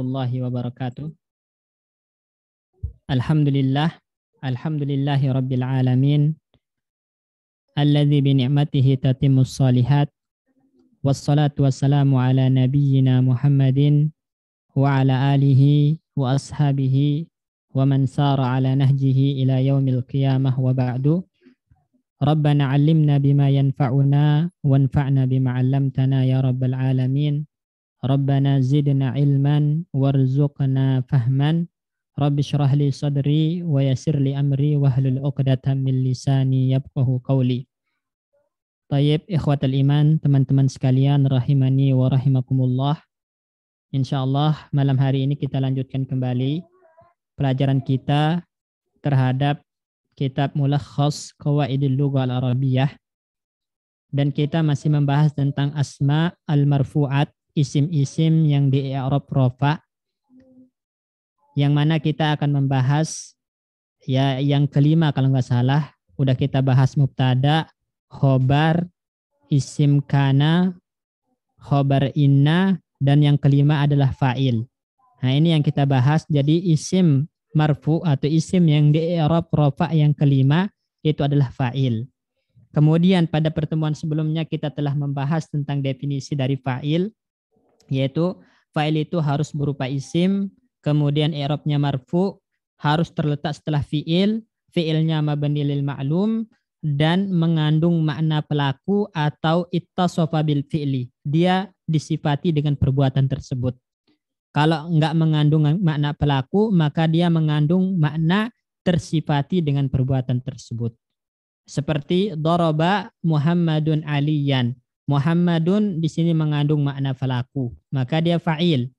الله وبركاته الحمد لله الحمد لله رب العالمين الذي بنعمته تتم الصالحات والصلاة والسلام على نبينا محمد وعلى آله وأصحابه ومن سار على نهجه إلى يوم القيامة وبعد ربنا علمنا بما ينفعنا وانفعنا بما علمتنا يا رب العالمين Rabbana zidna ilman warzuqna fahman. Rabbi syrah li sadri wa yasir li amri wa hlul uqdatan min lisani yabqahu qawli. Tayyib ikhwatal iman, teman-teman sekalian rahimani wa rahimakumullah. Insyaallah malam hari ini kita lanjutkan kembali pelajaran kita terhadap kitab Mulakhas Qawaidil Lughah Al-Arabiyah dan kita masih membahas tentang asma al-marfu'at isim-isim yang di i'rab rofa yang mana kita akan membahas ya yang kelima kalau nggak salah udah kita bahas mubtada, khobar, isim kana, khobar inna dan yang kelima adalah fa'il. Nah, ini yang kita bahas jadi isim marfu atau isim yang di i'rab rafa yang kelima itu adalah fa'il. Kemudian pada pertemuan sebelumnya kita telah membahas tentang definisi dari fa'il yaitu fa'il itu harus berupa isim, kemudian i'rabnya marfu, harus terletak setelah fi'il, fi'ilnya mabni lil ma'lum dan mengandung makna pelaku atau ittasofa bil fi'li. Dia disifati dengan perbuatan tersebut. Kalau enggak mengandung makna pelaku, maka dia mengandung makna tersifati dengan perbuatan tersebut. Seperti doroba Muhammadun Aliyan. Muhammadun di sini mengandung makna falaku. Maka dia fa'il.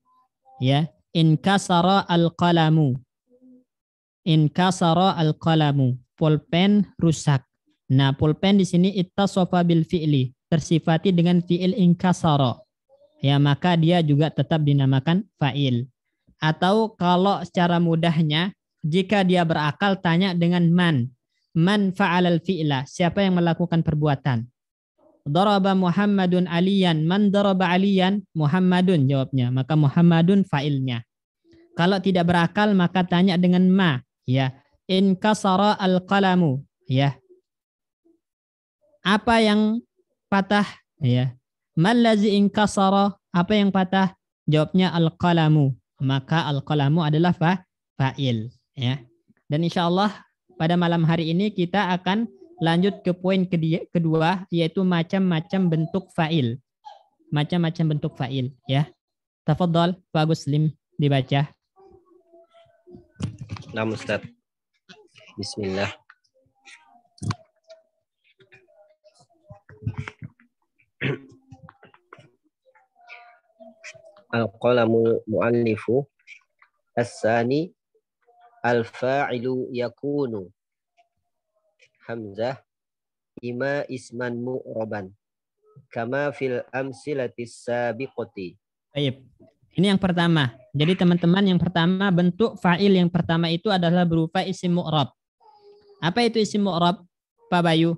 Ya. In kasara al-qalamu. kasara al-qalamu. Pulpen rusak. Nah, pulpen di sini ittasofa bil fi'li. Tersifati dengan fi'il kasara, Ya, maka dia juga tetap dinamakan fa'il. Atau kalau secara mudahnya, jika dia berakal tanya dengan man. Man fa'alal fi'la. Siapa yang melakukan perbuatan? daraba Muhammadun aliyan. Man daraba aliyan? Muhammadun jawabnya. Maka Muhammadun failnya. Kalau tidak berakal maka tanya dengan ma. Ya. In kasara al-qalamu. Ya. Apa yang patah? Ya. Malazi in kasara. Apa yang patah? Jawabnya al-qalamu. Maka al-qalamu adalah fa fa'il. Ya. Dan insya Allah pada malam hari ini kita akan lanjut ke poin kedua yaitu macam-macam bentuk fa'il. Macam-macam bentuk fa'il ya. Tafadhol Pak Agus Lim dibaca. Nah, Ustaz. Bismillah. Al-qalamu mu'allifu as-sani al-fa'ilu yakunu hamzah ima isman mu'roban kama fil amsilatis sabiqati. Baik. Ini yang pertama. Jadi teman-teman yang pertama bentuk fa'il yang pertama itu adalah berupa isim mu'rab. Apa itu isim mu'rab, Pak Bayu?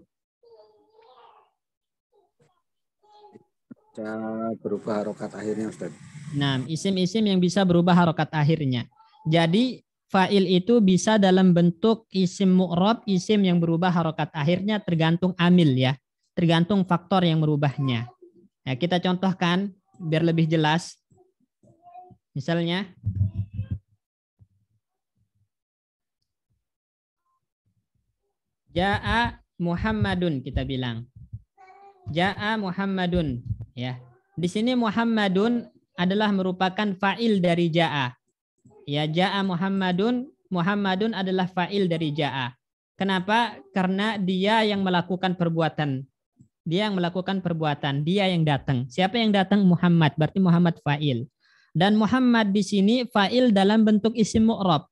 Bisa berubah harokat akhirnya Ustaz. Nah, isim-isim yang bisa berubah harokat akhirnya. Jadi fa'il itu bisa dalam bentuk isim mu'rob, isim yang berubah harokat akhirnya tergantung amil ya. Tergantung faktor yang merubahnya. Ya, kita contohkan biar lebih jelas. Misalnya, Ja'a Muhammadun kita bilang. Ja'a Muhammadun ya. Di sini Muhammadun adalah merupakan fa'il dari ja'a. Ya, ja'a Muhammadun, Muhammadun adalah fa'il dari ja'a. Kenapa? Karena dia yang melakukan perbuatan. Dia yang melakukan perbuatan, dia yang datang. Siapa yang datang? Muhammad, berarti Muhammad fa'il. Dan Muhammad di sini fa'il dalam bentuk isim mu'rab.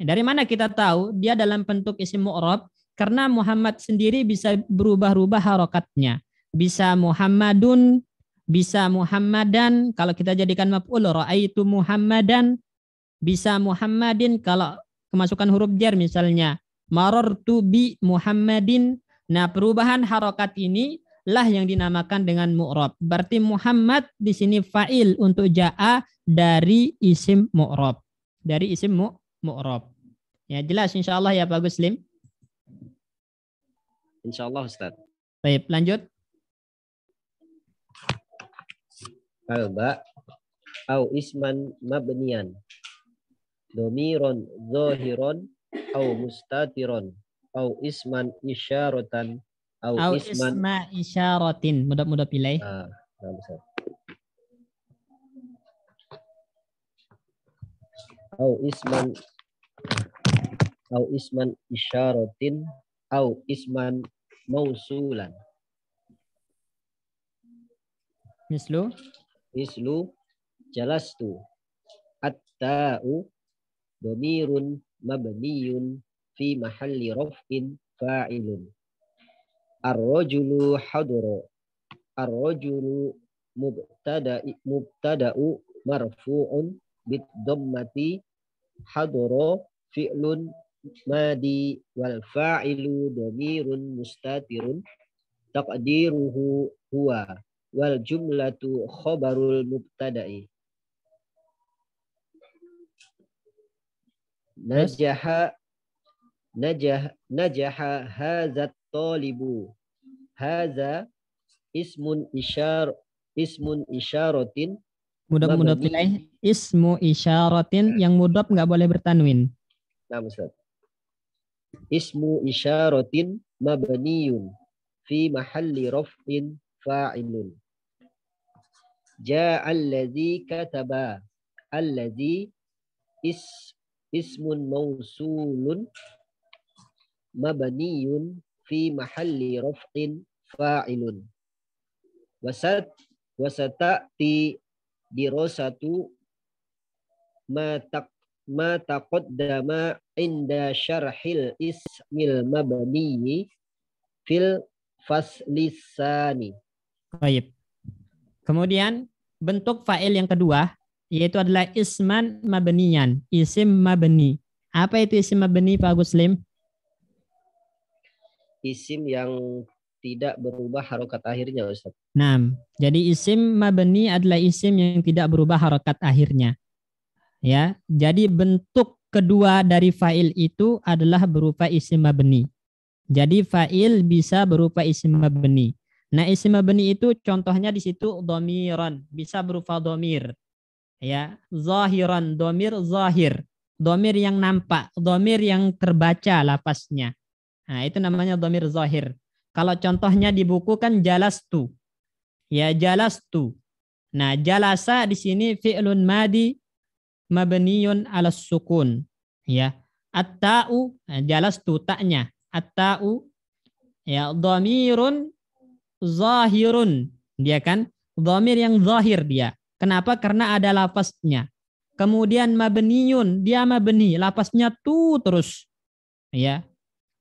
Dari mana kita tahu dia dalam bentuk isim mu'rab? Karena Muhammad sendiri bisa berubah-ubah harokatnya. Bisa Muhammadun, bisa Muhammadan. Kalau kita jadikan maf'ul, ra'aitu Muhammadan bisa Muhammadin kalau kemasukan huruf jar misalnya tu bi Muhammadin. Nah, perubahan harokat ini lah yang dinamakan dengan mu'rob. Berarti Muhammad di sini fa'il untuk ja'a dari isim mu'rob. Dari isim mu, mu'rob. Ya jelas insya Allah ya Pak Guslim. Insya Allah Ustaz. Baik lanjut. Alba au isman mabnian domiron zohiron au mustatiron au isman isyaratan au, au isman isma isyaratin mudah-mudah pilih ah, nah, au isman au isman isyaratin au isman mausulan mislu mislu jalastu atta'u Domirun mabniyun fi mahalli raf'in fa'ilun. arrojulu rajulu arrojulu ar mubtada'i mubtada'u marfu'un bid dommati hadru fi'lun madi wal fa'ilu domirun mustatirun taqdiruhu huwa wal jumlatu khabarul mubtada'i Najaha najah najaha hadza talibu. Hadza ismun isyar ismun isyaratin mudah mudah nilai ismu isyaratin yang mudah nggak boleh bertanwin. Nah, Ustaz. Ismu isyaratin mabniyun fi mahalli raf'in fa'ilun. Ja'a allazi kataba allazi is ismun mausulun mabaniyun fi mahalli rafqin fa'ilun. Wasat wasatati dirosatu matak ma taqaddama inda syarhil ismil mabani fil faslisani. Baik. Kemudian bentuk fa'il yang kedua yaitu adalah isman mabniyan, isim mabni. Apa itu isim mabni Pak Guslim? Isim yang tidak berubah harokat akhirnya Ustaz. Nah, jadi isim mabni adalah isim yang tidak berubah harokat akhirnya. Ya, jadi bentuk kedua dari fa'il itu adalah berupa isim mabni. Jadi fa'il bisa berupa isim mabni. Nah, isim mabni itu contohnya di situ domiron, bisa berupa domir ya zahiran domir zahir domir yang nampak domir yang terbaca lapasnya nah itu namanya domir zahir kalau contohnya di buku kan tu ya tu nah jalasa di sini fi'lun madi mabniyun ala sukun ya at-ta'u nah, jalastu taknya, at ya domirun zahirun dia kan domir yang zahir dia Kenapa? Karena ada lafaznya. Kemudian mabniyun, dia mabni, lafaznya tu terus. Ya.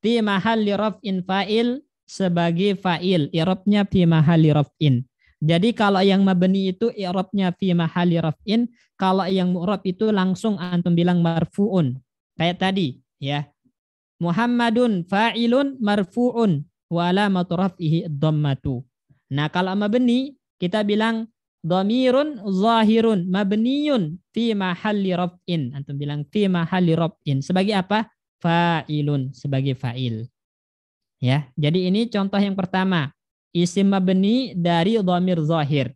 Fi mahalli raf'in fa'il sebagai fa'il, i'rabnya fi mahalli raf'in. Jadi kalau yang mabni itu i'rabnya fi mahalli raf'in, kalau yang mu'rab itu langsung antum bilang marfu'un. Kayak tadi, ya. Muhammadun fa'ilun marfu'un wa alamatu raf'ihi dhammatu. Nah, kalau mabni kita bilang Dhamirun zahirun mabniyun fi mahalli raf'in. Antum bilang fi mahalli raf'in. Sebagai apa? Fa'ilun, sebagai fa'il. Ya, jadi ini contoh yang pertama. Isim mabni dari dhamir zahir.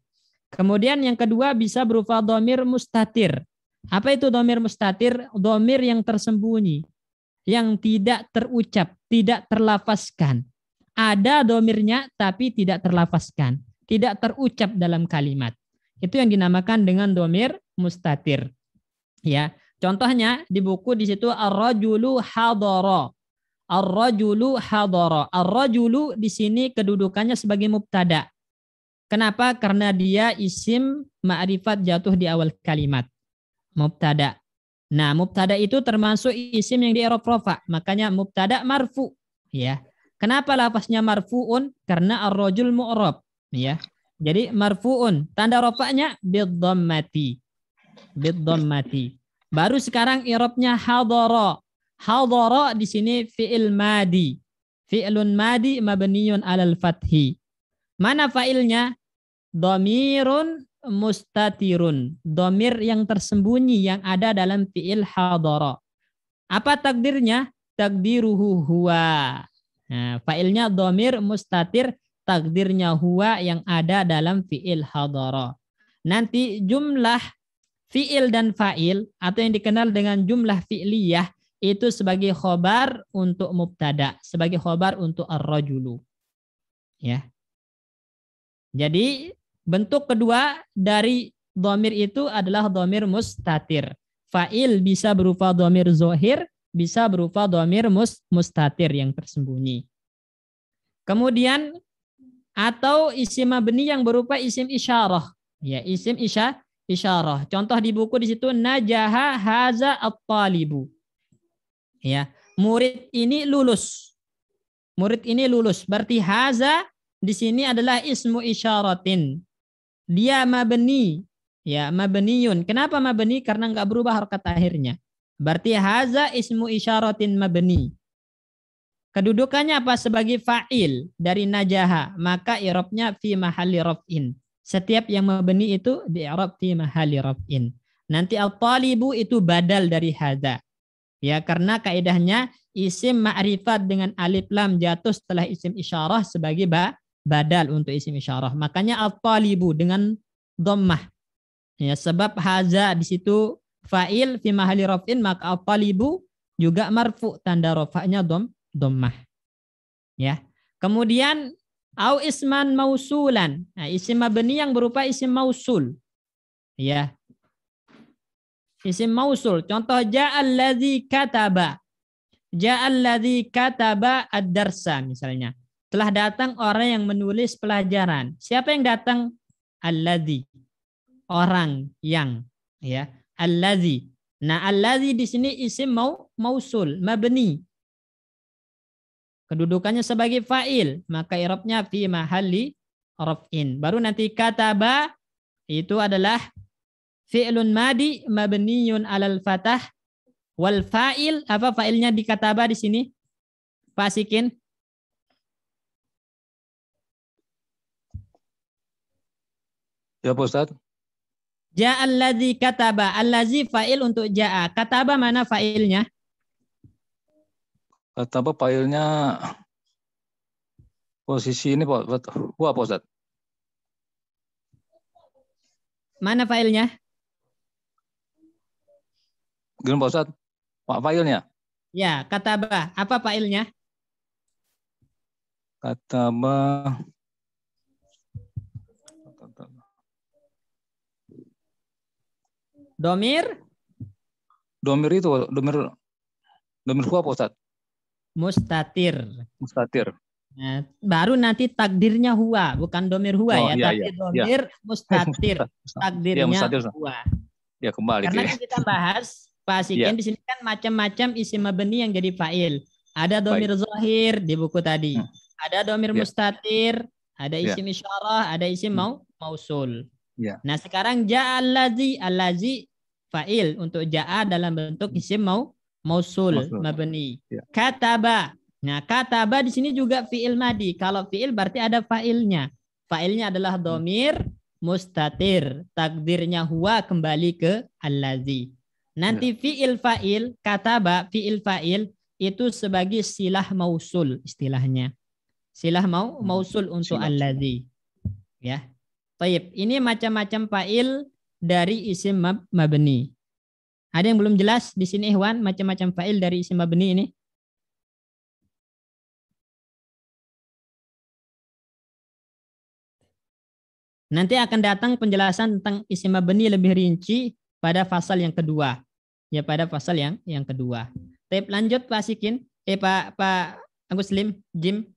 Kemudian yang kedua bisa berupa domir mustatir. Apa itu domir mustatir? Domir yang tersembunyi, yang tidak terucap, tidak terlafaskan. Ada domirnya tapi tidak terlafaskan, tidak terucap dalam kalimat itu yang dinamakan dengan domir mustatir. Ya, contohnya di buku di situ ar-rajulu hadara. Ar-rajulu hadara. ar di sini kedudukannya sebagai mubtada. Kenapa? Karena dia isim ma'rifat jatuh di awal kalimat. Mubtada. Nah, mubtada itu termasuk isim yang di Eropa. Makanya mubtada marfu, ya. Kenapa lafaznya marfuun? Karena ar-rajul ya. Jadi marfuun. Tanda rofaknya bidommati. Bidommati. Baru sekarang irobnya hadoro. Hadoro di sini fi'il madi. fiilun madi mabniyun alal fathi. Mana fa'ilnya? Domirun mustatirun. Domir yang tersembunyi yang ada dalam fi'il hadoro. Apa takdirnya? Takdiruhu huwa. Nah, fa'ilnya domir mustatir takdirnya huwa yang ada dalam fi'il hadara. Nanti jumlah fi'il dan fa'il atau yang dikenal dengan jumlah fi'liyah itu sebagai khobar untuk mubtada, sebagai khobar untuk ar-rajulu. Ya. Jadi bentuk kedua dari domir itu adalah domir mustatir. Fa'il bisa berupa domir zohir, bisa berupa domir mus, mustatir yang tersembunyi. Kemudian atau isim mabni yang berupa isim isyarah. Ya, isim isya isyarah. Contoh di buku di situ najaha haza at-talibu. Ya, murid ini lulus. Murid ini lulus. Berarti haza di sini adalah ismu isyaratin. Dia mabni. Ya, mabniyun. Kenapa mabni? Karena nggak berubah harkat akhirnya. Berarti haza ismu isyaratin mabni. Kedudukannya apa sebagai fa'il dari najaha, maka irobnya fi mahali rof'in Setiap yang membeni itu di irob fi mahali rof'in Nanti al-talibu itu badal dari haza Ya, karena kaidahnya isim ma'rifat dengan alif lam jatuh setelah isim isyarah sebagai ba badal untuk isim isyarah. Makanya al-talibu dengan dhammah. Ya, sebab haza di situ fa'il fi mahali rof'in maka al-talibu juga marfu tanda rofaknya dom domah Ya. Kemudian au isman mausulan. Nah, isim mabni yang berupa isim mausul. Ya. Isim mausul. Contoh ja'al ladzi kataba. Ja'al ladzi kataba ad-darsa misalnya. Telah datang orang yang menulis pelajaran. Siapa yang datang? Alladzi. Orang yang ya. Alladzi. Nah, alladzi di sini isim mau mausul, mabni kedudukannya sebagai fa'il, maka i'rabnya fi mahalli raf'in. Baru nanti kataba itu adalah fi'lun madi mabniyun alal fatah wal fa'il apa fa'ilnya di kataba di sini? Pak Ya Pak Ustaz. Ja'allazi kataba. Allazi fa'il untuk ja'a. Kataba mana fa'ilnya? apa pailnya posisi ini Pak. Wah, posat. Ustaz. Mana failnya? Gimana Pak Ustaz? Pak failnya? Ya, kata Apa Kata apa? Domir? Domir itu, domir, domir apa posat. Ustaz. Mustatir. Mustatir. Nah, baru nanti takdirnya huwa, bukan domir huwa oh, ya, iya, tapi iya, iya. domir iya. mustatir. Takdirnya iya, mustatir. huwa. Ya kembali. Karena ya. kita bahas fasikin yeah. di sini kan macam-macam isi ma'beni yang jadi fa'il. Ada domir Baik. zohir di buku tadi. Hmm. Ada domir yeah. mustatir, ada iya. isi yeah. isyarah, ada hmm. mau mausul. Yeah. Nah, sekarang al alazi fa'il untuk ja'a dalam bentuk isim mau Mausul, mabani. mabni. Ya. Kataba. Nah, kataba di sini juga fiil madi. Kalau fiil berarti ada failnya. Failnya adalah hmm. domir mustatir. Takdirnya huwa kembali ke allazi. Nanti ya. fiil fa'il, kataba, fiil fa'il itu sebagai silah mausul istilahnya. Silah mau hmm. mausul untuk silah. allazi. Ya. Taib. Ini macam-macam fa'il dari isim mab mabni. Ada yang belum jelas di sini Ikhwan macam-macam fa'il dari isim mabni ini? Nanti akan datang penjelasan tentang isim mabni lebih rinci pada pasal yang kedua. Ya pada pasal yang yang kedua. Tapi lanjut Pak Sikin, eh Pak Pak Agus Lim, Jim.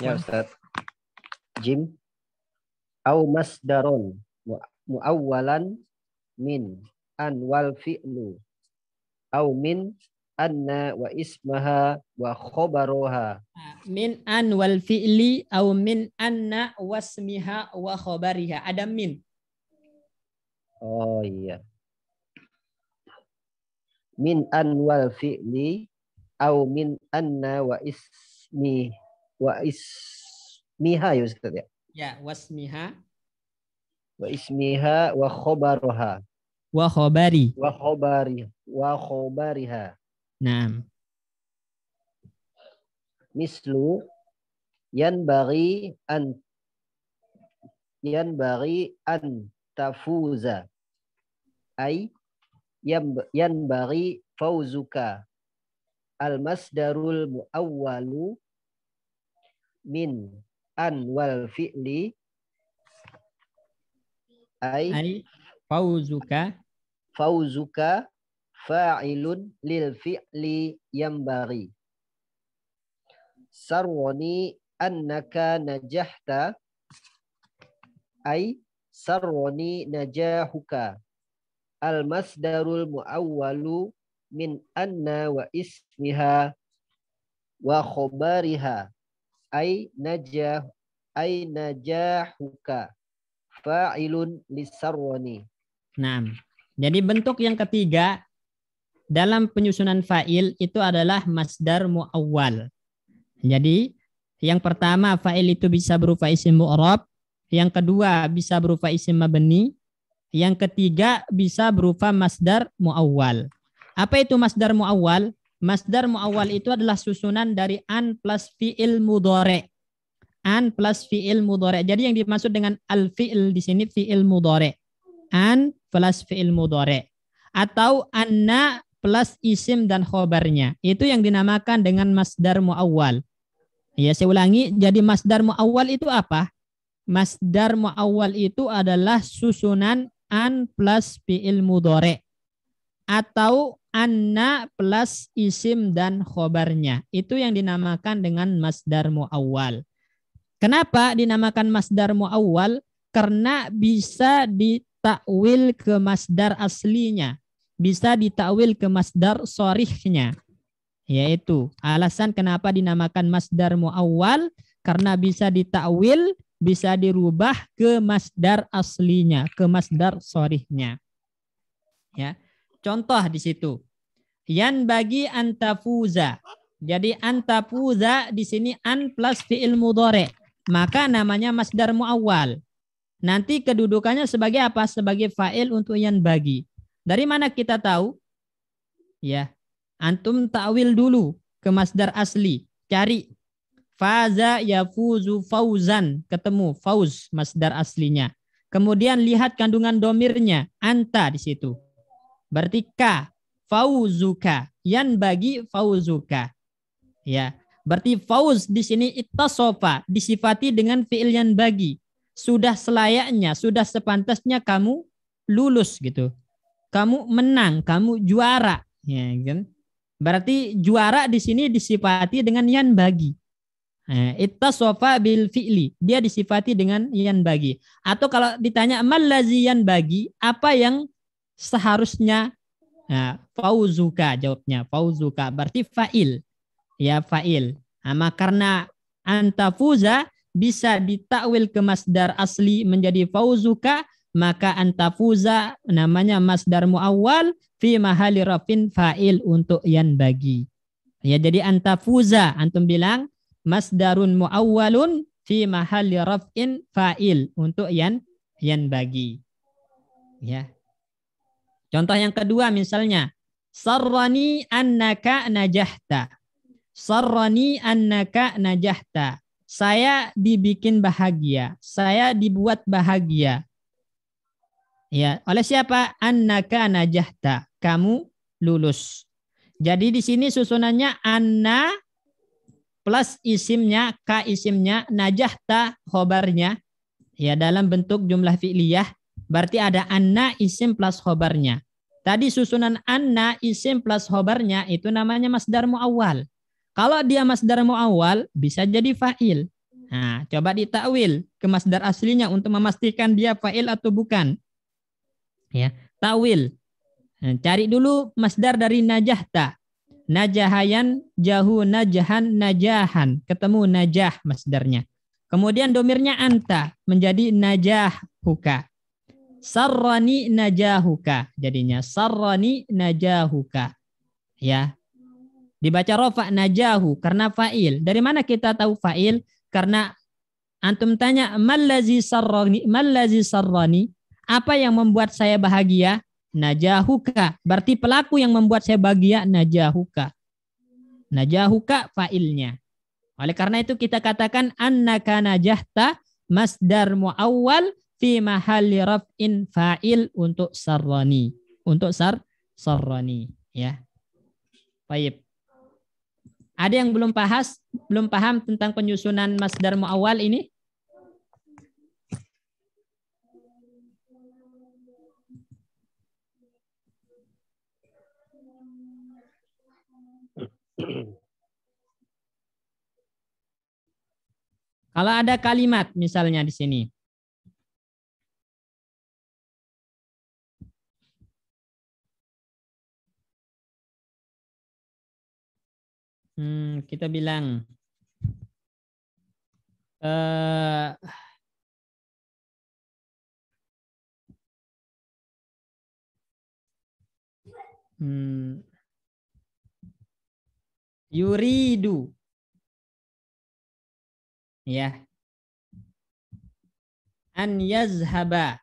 Ya Ustaz. Jim. Au masdaron muawwalan min an wal fi'lu au min anna wa ismaha wa khobaroha. Min an wal fi'li au min anna wasmiha wa khobariha. Ada min. Oh iya. Min an wal fi'li au min anna wa ismi wa ismiha ya Ustaz ya. Ya, wasmiha. Wa ismiha wa khobaroha wa khobari. Wa khobari. Wa khobariha. Naam. Mislu yan bagi an yan bagi an tafuza ai, yan yan bagi fauzuka al masdarul muawwalu min an wal fi'li ai. ay fauzuka fauzuka fa'ilun lil fi'li yambari sarwani annaka najahta ay sarwani najahuka al masdarul muawwalu min anna wa ismiha wa khobariha ay najah ay najahuka fa'ilun lisarwani Nah, jadi bentuk yang ketiga dalam penyusunan fa'il itu adalah masdar mu'awwal. Jadi yang pertama fa'il itu bisa berupa isim mu'rab, yang kedua bisa berupa isim mabni, yang ketiga bisa berupa masdar mu'awwal. Apa itu masdar mu'awwal? Masdar mu'awwal itu adalah susunan dari an plus fi'il mudore. An plus fi'il mudore. Jadi yang dimaksud dengan al-fi'il di sini fi'il mudore. An plus fi'il mudore. atau anna plus isim dan khobarnya. Itu yang dinamakan dengan masdar muawwal. Ya, saya ulangi, jadi masdar muawwal itu apa? Masdar muawwal itu adalah susunan an plus fi'il mudore. atau anna plus isim dan khobarnya. Itu yang dinamakan dengan masdar muawwal. Kenapa dinamakan masdar muawwal? Karena bisa di ditakwil ke masdar aslinya. Bisa ditakwil ke masdar sorihnya. Yaitu alasan kenapa dinamakan masdar muawwal karena bisa ditakwil, bisa dirubah ke masdar aslinya, ke masdar sorihnya. Ya. Contoh di situ. yang bagi antafuza. Jadi antafuza di sini an plus fi'il mudore Maka namanya masdar muawwal. Nanti kedudukannya sebagai apa? Sebagai fa'il untuk yang bagi. Dari mana kita tahu? Ya. Antum ta'wil dulu ke masdar asli. Cari. Faza yafuzu fauzan. Ketemu fauz masdar aslinya. Kemudian lihat kandungan domirnya. Anta di situ. Berarti ka. Fauzuka. Yang bagi fauzuka. Ya. Berarti fauz di sini itasofa Disifati dengan fi'il yang bagi sudah selayaknya, sudah sepantasnya kamu lulus gitu. Kamu menang, kamu juara, ya kan? Berarti juara di sini disifati dengan yan bagi. Ya, Itta sofa bil fi'li. Dia disifati dengan yan bagi. Atau kalau ditanya malazi yan bagi, apa yang seharusnya nah, fauzuka jawabnya fauzuka berarti fa'il ya fa'il ama karena antafuza bisa ditakwil ke masdar asli menjadi fauzuka maka antafuza namanya masdar muawwal fi mahali rafin fa'il untuk yan bagi. Ya jadi antafuza antum bilang masdarun muawwalun fi mahali rafin fa'il untuk yan yan bagi. Ya. Contoh yang kedua misalnya sarrani annaka najahta. Sarrani annaka najahta. Saya dibikin bahagia. Saya dibuat bahagia. Ya, oleh siapa? Annaka najahta. Kamu lulus. Jadi di sini susunannya anna plus isimnya, ka isimnya, najahta khobarnya. Ya, dalam bentuk jumlah fi'liyah. Berarti ada anna isim plus khobarnya. Tadi susunan anna isim plus khobarnya itu namanya masdar muawwal. Kalau dia masdar awal bisa jadi fa'il. Nah, coba ditakwil ke masdar aslinya untuk memastikan dia fa'il atau bukan. Ya, tawil. Nah, cari dulu masdar dari najahta. Najahayan, jahu, najahan, najahan. Ketemu najah masdarnya. Kemudian domirnya anta menjadi najah Sarwani Sarrani najahuka. Jadinya sarrani najahuka. Ya, Dibaca rofa najahu karena fa'il. Dari mana kita tahu fa'il? Karena antum tanya malazi sarrani, malazi sarrani, apa yang membuat saya bahagia? Najahuka. Berarti pelaku yang membuat saya bahagia najahuka. Najahuka fa'ilnya. Oleh karena itu kita katakan annaka najahta masdar muawwal fi mahalli raf'in fa'il untuk sarrani. Untuk sar sarrani ya. Baik. Ada yang belum paham, belum paham tentang penyusunan masdar muawal ini? Kalau ada kalimat misalnya di sini. Hmm, kita bilang uh, hmm, yuridu ya an yazhaba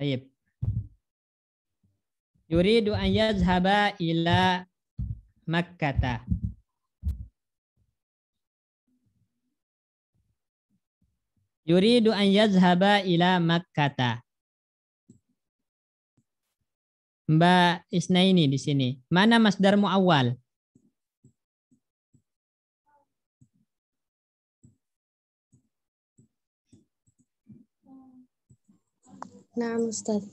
Baik. Yuridu an yazhaba ila Makkata. Yuridu an yazhaba ila Makkata. Mbak Isnaini di sini. Mana masdarmu awal? Nah, Ustaz.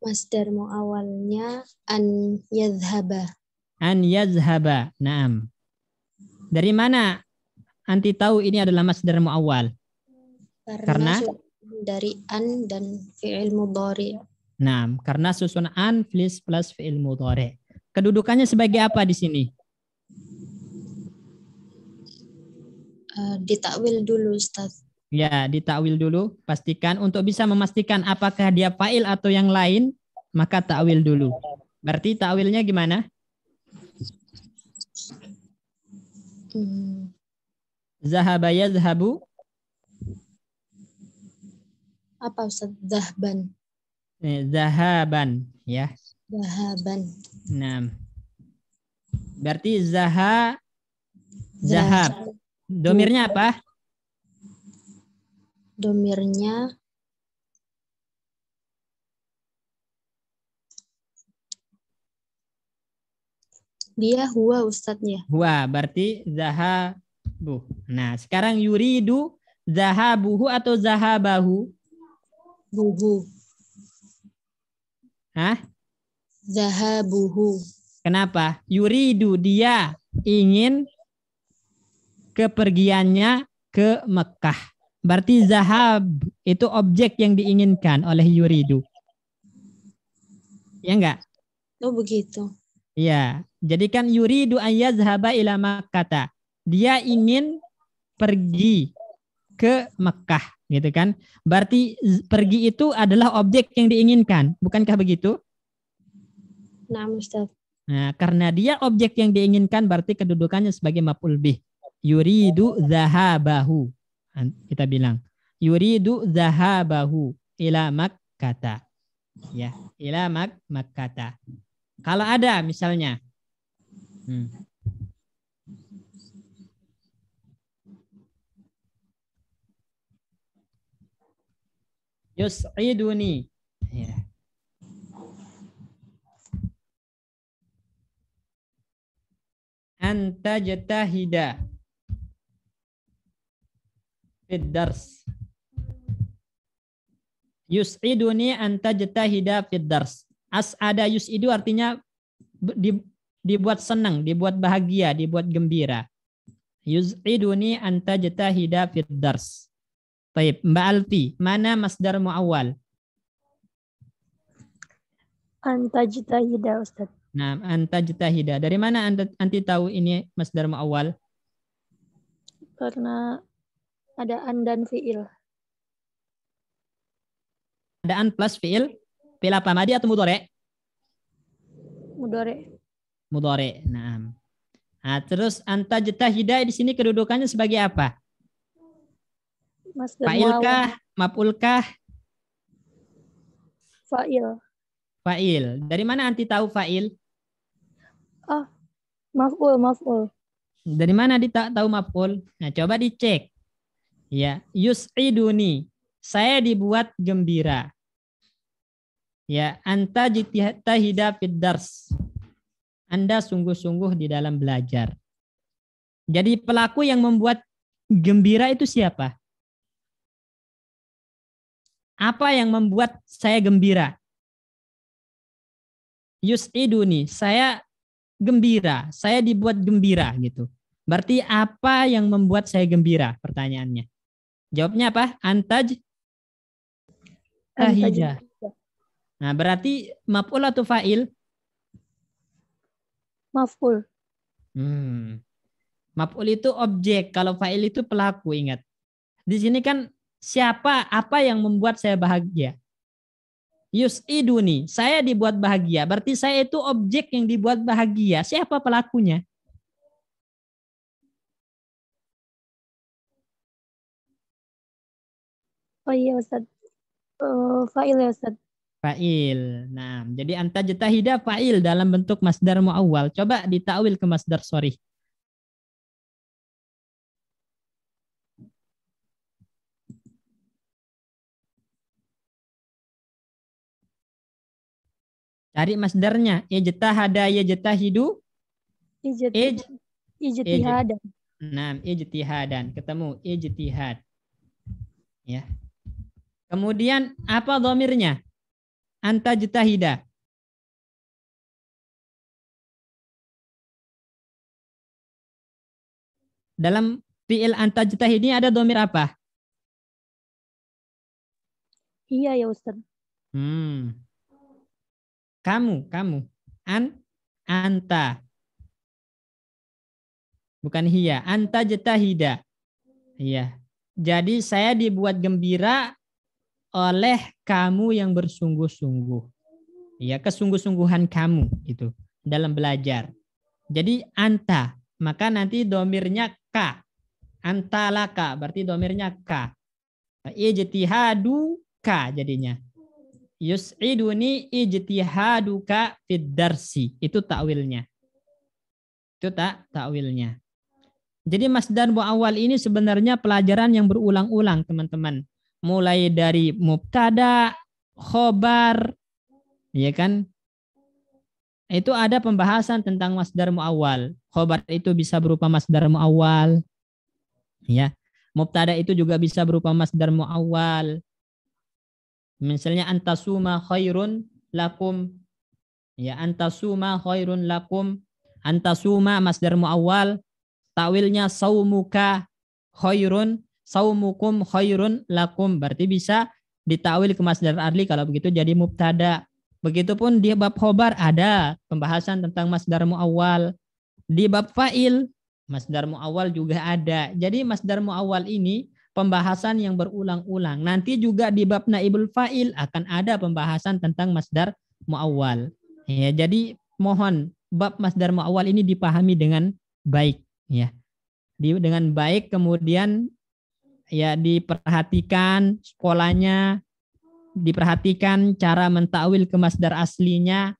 Masdar awalnya an Yazhaba an yazhaba. Naam. Dari mana anti tahu ini adalah masdar muawwal? Karena, karena dari an dan fi'il mudhari. Naam, karena susun an plus plus fi'il mudhari. Kedudukannya sebagai apa di sini? Uh, ditakwil dulu Ustaz. Ya, ditakwil dulu. Pastikan untuk bisa memastikan apakah dia fa'il atau yang lain, maka takwil dulu. Berarti takwilnya gimana? Hmm. Zahaba yazhabu. Apa Ustaz? Zahban. Eh, zahaban ya. Zahaban. Nah. Berarti zaha zahab. Domirnya apa? Domirnya Dia huwa ustadznya. Huwa berarti zahabu. Nah, sekarang yuridu zahabuhu atau zahabahu? Buhu. Hah? Zahabuhu. Kenapa? Yuridu dia ingin kepergiannya ke Mekah. Berarti zahab itu objek yang diinginkan oleh yuridu. Ya enggak? Oh begitu. Ya, Jadi kan yuri yuridu zahaba ila kata Dia ingin pergi ke Mekah gitu kan. Berarti pergi itu adalah objek yang diinginkan, bukankah begitu? Nah, Ustaz. Nah, karena dia objek yang diinginkan berarti kedudukannya sebagai maf'ul yuri Yuridu zahabahu. Kita bilang yuridu zahabahu ila kata, Ya, ila kata. Kalau ada misalnya. Hmm. Yus'iduni. Ya. Anta jatahida. Fiddars. Yus'iduni anta jatahida fiddars. As ada yus idu artinya dibuat senang, dibuat bahagia, dibuat gembira. Yus Yuz'iduni anta jeta hida dars. Baik, Mbak Alfi, mana masdar muawal? Anta jeta hida Ustaz. Nah, anta jeta hida. Dari mana anda anti tahu ini masdar muawal? Karena ada an dan fi'il. Ada an plus fi'il? Fi'il apa? Madi atau mudore? Mudore. Mudore. Nah. Nah, terus anta jeta jatahida di sini kedudukannya sebagai apa? Failkah? Mapulkah? Fail. Fail. Dari mana anti tahu fail? Oh, maf'ul, maf'ul. Dari mana dia tahu maf'ul? Nah, coba dicek. Ya, yus'iduni. Saya dibuat gembira. Ya, anta jitahida fid dars. Anda sungguh-sungguh di dalam belajar. Jadi pelaku yang membuat gembira itu siapa? Apa yang membuat saya gembira? Yusiduni, saya gembira, saya dibuat gembira gitu. Berarti apa yang membuat saya gembira? Pertanyaannya. Jawabnya apa? Antaj tahija. Nah, berarti maf'ul atau fa'il? Maf'ul. Hmm. Maf'ul itu objek, kalau fa'il itu pelaku, ingat. Di sini kan siapa, apa yang membuat saya bahagia? Yusiduni, saya dibuat bahagia. Berarti saya itu objek yang dibuat bahagia. Siapa pelakunya? Oh iya Ustaz. Uh, fa'il ya Ustaz. Fa'il. Nah, jadi anta jatahida fa'il dalam bentuk masdar muawwal. Coba ditakwil ke masdar sorry. Cari masdarnya. Ijtahada yajtahidu. Ijtihada. Ijtihadan. Nah, ijtihadan. Ketemu ijtihad. Ya. Kemudian apa domirnya? anta jutahida. Dalam fi'il anta jutahid ini ada domir apa? Iya ya Ustaz. Hmm. Kamu, kamu. An, anta. Bukan hiya. Anta jetahida. Iya. Jadi saya dibuat gembira oleh kamu yang bersungguh-sungguh. Ya, kesungguh-sungguhan kamu itu dalam belajar. Jadi anta, maka nanti domirnya ka. laka, berarti domirnya ka. Ijtihadu ka jadinya. Yus'iduni ijtihaduka fid darsi. Itu takwilnya. Itu tak takwilnya. Jadi masdar awal ini sebenarnya pelajaran yang berulang-ulang, teman-teman mulai dari mubtada, khobar, ya kan? Itu ada pembahasan tentang masdar muawal. Khobar itu bisa berupa masdar muawal. Ya. Mubtada itu juga bisa berupa masdar muawal. Misalnya antasuma khairun lakum. Ya, antasuma khairun lakum. Antasuma masdar muawal. Tawilnya saumuka khairun saumukum khairun lakum. Berarti bisa ditawil ke masdar arli kalau begitu jadi mubtada. Begitupun di bab khobar ada pembahasan tentang masdar muawal. Di bab fa'il masdar muawal juga ada. Jadi masdar muawal ini pembahasan yang berulang-ulang. Nanti juga di bab naibul fa'il akan ada pembahasan tentang masdar muawal. Ya, jadi mohon bab masdar muawal ini dipahami dengan baik ya. dengan baik kemudian ya diperhatikan sekolahnya, diperhatikan cara mentakwil ke masdar aslinya,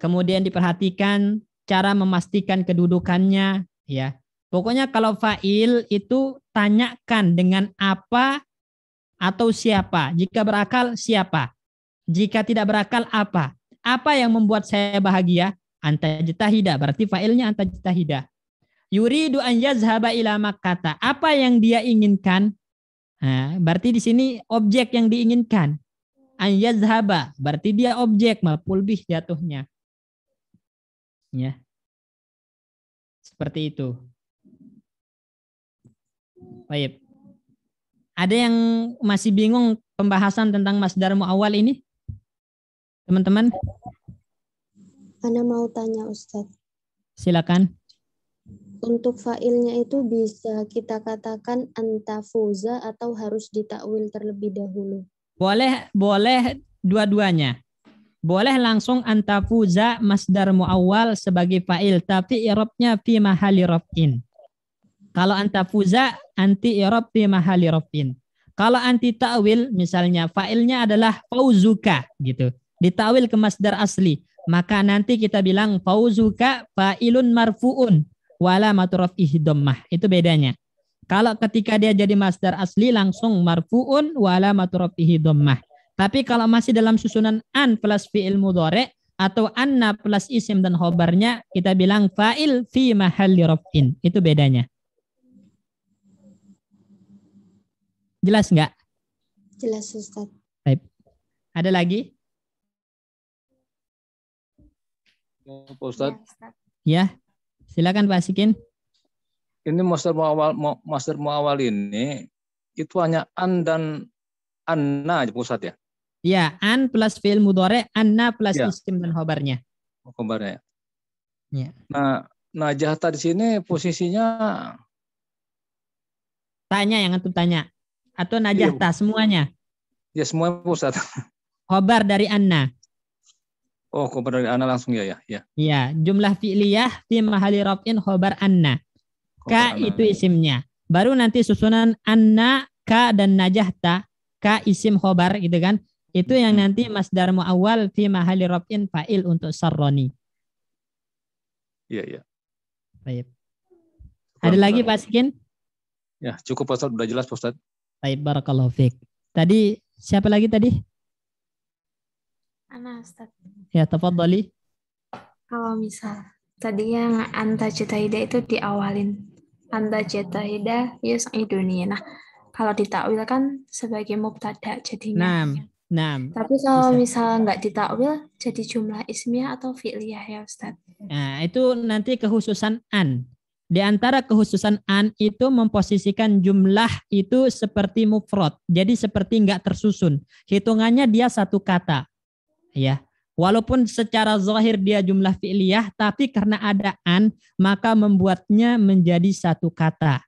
kemudian diperhatikan cara memastikan kedudukannya, ya. Pokoknya kalau fa'il itu tanyakan dengan apa atau siapa. Jika berakal siapa? Jika tidak berakal apa? Apa yang membuat saya bahagia? Antajtahida. Berarti fa'ilnya antajtahida. Yuridu an yazhaba ila kata. Apa yang dia inginkan? Nah, berarti di sini objek yang diinginkan. An berarti dia objek mapulbih jatuhnya. Ya. Seperti itu. Baik. Ada yang masih bingung pembahasan tentang Mas masdar awal ini? Teman-teman? Ana mau tanya Ustaz. Silakan. Untuk failnya itu bisa kita katakan antafuza atau harus ditakwil terlebih dahulu. Boleh boleh dua-duanya. Boleh langsung antafuza masdar muawwal sebagai fa'il tapi irobnya fi mahali rob'in. Kalau antafuza anti irob fi mahali rob'in. Kalau anti ta'wil misalnya fa'ilnya adalah fauzuka gitu. Ditawil ke masdar asli maka nanti kita bilang fauzuka fa'ilun marfu'un wala maturaf ihdommah. Itu bedanya. Kalau ketika dia jadi masdar asli langsung marfuun wala maturaf ihdommah. Tapi kalau masih dalam susunan an plus fi'il mudhari atau anna plus isim dan hobarnya kita bilang fa'il fi mahalli raf'in. Itu bedanya. Jelas nggak? Jelas Ustaz. Baik. Ada lagi? Ya, Ustaz. Ya, ya. Silakan Pak Sikin. Ini master muawal master muawal ini itu hanya an dan anna pusat ya. Iya, an plus fil mudhari, anna plus iya. oh, ya. isim dan khabarnya. Oh, Ya. Nah, najah tadi sini posisinya tanya yang itu tanya atau najah iya. ya. semuanya. Ya semua pusat. Khobar dari anna. Oh, khabar dari anna langsung ya ya. ya. Iya, ya, jumlah fi'liyah fi mahali rafin khobar anna. Ka itu isimnya. Baru nanti susunan anna, ka dan najahta, ka isim khobar gitu kan. Itu yang hmm. nanti masdar muawwal fi mahali rafin fa'il untuk sarroni. Iya, iya. Baik. Ada lagi Pak Sikin? Ya, cukup Pak Ustaz. Sudah jelas Pak Ustaz. Baik, barakallahu Tadi siapa lagi tadi? Ana Ustaz. Ya, tafadhali. Kalau misal tadi yang anta jatahida itu diawalin anta jatahida yus idunia. Nah, kalau ditakwil kan sebagai mubtada jadi enam enam tapi kalau misal nggak ditakwil jadi jumlah ismiyah atau fi'liyah ya Ustaz. Nah, itu nanti kehususan an. Di antara kehususan an itu memposisikan jumlah itu seperti mufrad. Jadi seperti nggak tersusun. Hitungannya dia satu kata. Ya. Walaupun secara zahir dia jumlah fi'liyah, tapi karena ada an, maka membuatnya menjadi satu kata.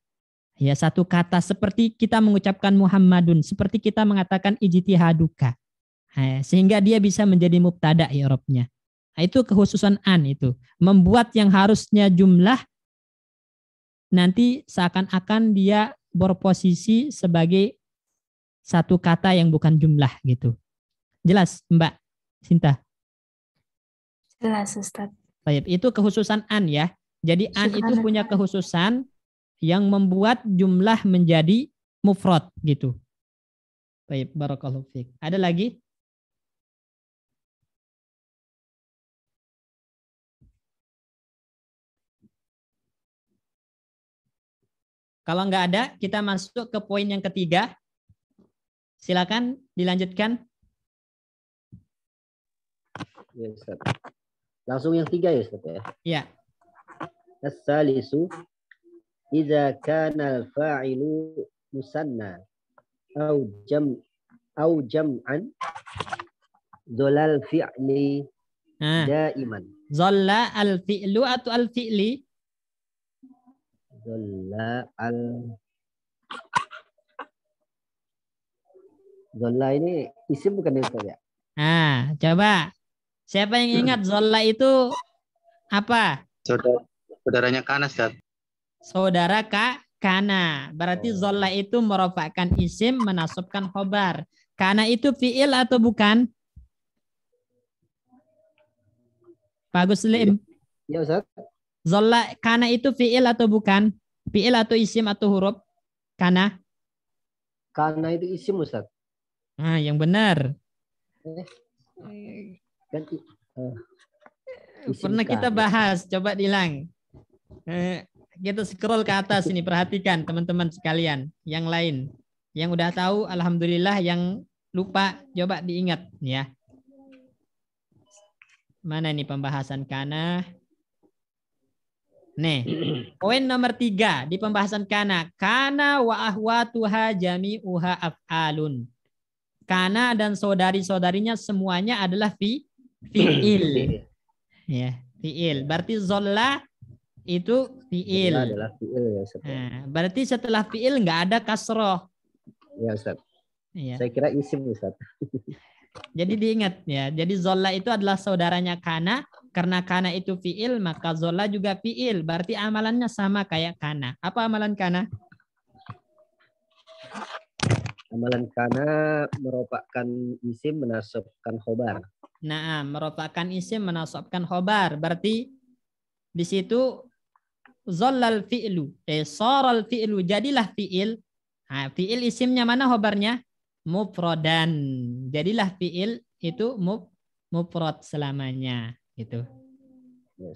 Ya, satu kata seperti kita mengucapkan Muhammadun, seperti kita mengatakan ijtihaduka. Eh, sehingga dia bisa menjadi mubtada ya Robnya. Nah, itu kehususan an itu. Membuat yang harusnya jumlah nanti seakan-akan dia berposisi sebagai satu kata yang bukan jumlah gitu. Jelas Mbak Sinta? Jelas, Ustaz. Baik, itu kekhususan an ya. Jadi an itu punya kekhususan yang membuat jumlah menjadi mufrad gitu. Baik, barakallahu fiik. Ada lagi? Kalau nggak ada, kita masuk ke poin yang ketiga. Silakan dilanjutkan. Yes, iya, Langsung yang tiga ya Ustaz ya. Iya. As-salisu idza kana al-fa'ilu musanna au jam au jam'an dzalal fi'li ah. daiman. Zalla al-fi'lu atau al-fi'li? Zalla al Zalla ini isim bukan ya, Ustaz ya? Ah, coba Siapa yang ingat hmm. Zola itu apa? Saudara, saudaranya Kana, Ustaz. Saudara Kak Kana. Berarti oh. Zola itu merupakan isim, menasubkan khobar. Kana itu fi'il atau bukan? Bagus Lim. Ya, Ustaz. Zola, kana itu fi'il atau bukan? Fi'il atau isim atau huruf? Kana? Kana itu isim, Ustaz. Nah, yang benar. Eh. eh kan uh, pernah kita bahas coba dilang uh, eh, kita scroll ke atas ini perhatikan teman-teman sekalian yang lain yang udah tahu alhamdulillah yang lupa coba diingat ya mana ini pembahasan kana Nih, poin nomor tiga di pembahasan kana. Kana wa ahwatuha jami'uha af'alun. Kana dan saudari-saudarinya semuanya adalah fi, fiil. ya, fiil. Iya. Berarti zolla itu fiil. adalah fiil ya, Ustaz. Nah, berarti setelah fiil nggak ada kasroh. Ya, Ustaz. Ya. Saya kira isim, Ustaz. Jadi diingat ya. Jadi zola itu adalah saudaranya kana. Karena kana itu fiil, maka zola juga fiil. Berarti amalannya sama kayak kana. Apa amalan kana? Amalan kana merupakan isim menasabkan khobar. Nah, merofakkan isim menasabkan khobar. Berarti di situ zolal fi'lu. Eh, soral fi'lu. Jadilah fi'il. Nah, fi'il isimnya mana khobarnya? Mufrodan. Jadilah fi'il itu muf, mufrod selamanya. Gitu. Ya,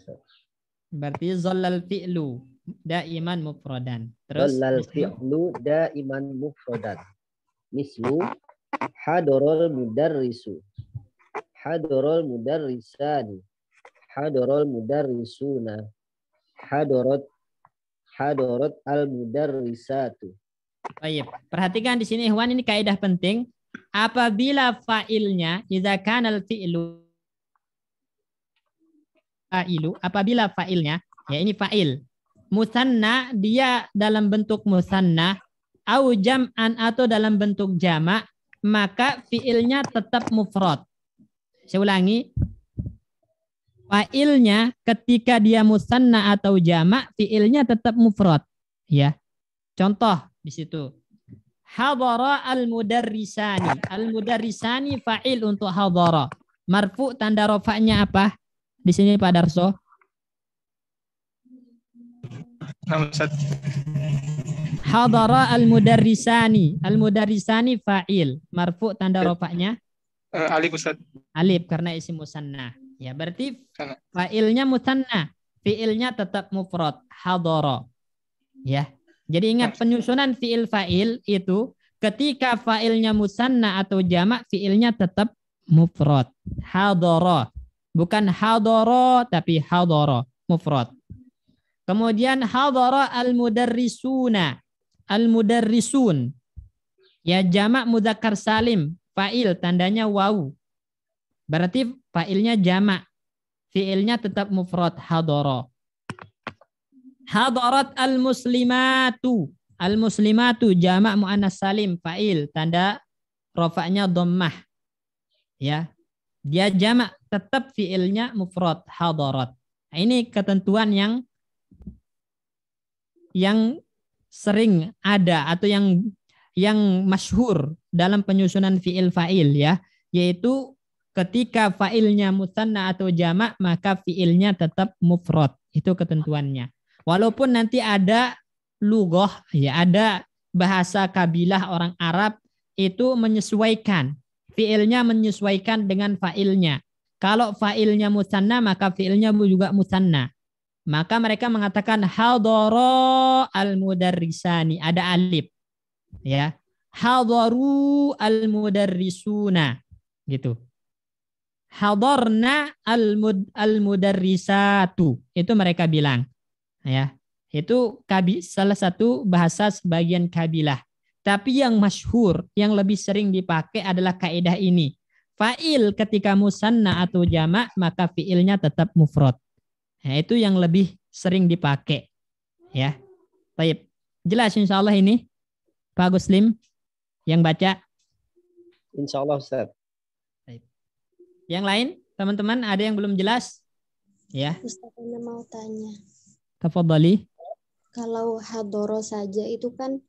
Berarti zollal fi'lu. Daiman mufrodan. Terus, zollal fi'lu daiman mufrodan. Mislu hadorol mudarrisu hadarul mudarrisani hadarul mudarrisuna hadarat hadarat al mudarrisatu Baik, perhatikan di sini Ikhwan ini kaidah penting. Apabila fa'ilnya idza kana al fi'lu fa'ilu apabila fa'ilnya ya ini fa'il musanna dia dalam bentuk musanna au jam'an atau dalam bentuk jamak maka fi'ilnya tetap mufrad saya ulangi. Fa'ilnya ketika dia musanna atau jamak, fi'ilnya tetap mufrad, ya. Contoh di situ. Hadara al-mudarrisani. Al-mudarrisani fa'il untuk hadara. Marfu tanda rofaknya apa? Di sini Pak Darso. Nah, hadara al-mudarrisani. Al-mudarrisani fa'il. Marfu tanda rofaknya Uh, alif Ustaz. Alif karena isi musanna. Ya, berarti Sana. failnya musanna, fiilnya tetap mufrad, hadara. Ya. Jadi ingat penyusunan fiil fa'il itu ketika fa'ilnya musanna atau jamak fiilnya tetap mufrad, hadara. Bukan hadara tapi hadara, mufrad. Kemudian hadara al-mudarrisuna. Al-mudarrisun. Ya jamak mudzakkar salim Fa'il tandanya wawu. Berarti fa'ilnya jamak. Fi'ilnya tetap mufrad hadara. Hadarat al-muslimatu. Al-muslimatu jamak mu'anas salim. Fa'il tanda rafanya dommah. Ya. Dia jamak tetap fi'ilnya mufrad hadarat. Ini ketentuan yang yang sering ada atau yang yang masyhur dalam penyusunan fiil fa'il ya, yaitu ketika fa'ilnya mutanna atau jamak maka fiilnya tetap mufrad. Itu ketentuannya. Walaupun nanti ada lugoh ya ada bahasa kabilah orang Arab itu menyesuaikan fiilnya menyesuaikan dengan fa'ilnya. Kalau fa'ilnya mutanna maka fiilnya juga mutanna. Maka mereka mengatakan hadoro al mudarrisani ada alif ya hadaru al-mudarrisuna gitu. Hadarna al-mud al-mudarrisatu. Itu mereka bilang. Ya. Itu kabi, salah satu bahasa sebagian kabilah. Tapi yang masyhur, yang lebih sering dipakai adalah kaidah ini. Fa'il ketika musanna atau jamak maka fi'ilnya tetap mufrad. ya, itu yang lebih sering dipakai. Ya. Baik. Jelas insyaallah ini Pak Guslim. Yang baca? Insya Allah Ustaz. Baik. Yang lain, teman-teman ada yang belum jelas? Ya. Ustaz Anda mau tanya. Tafadali. Kalau hadoro saja itu kan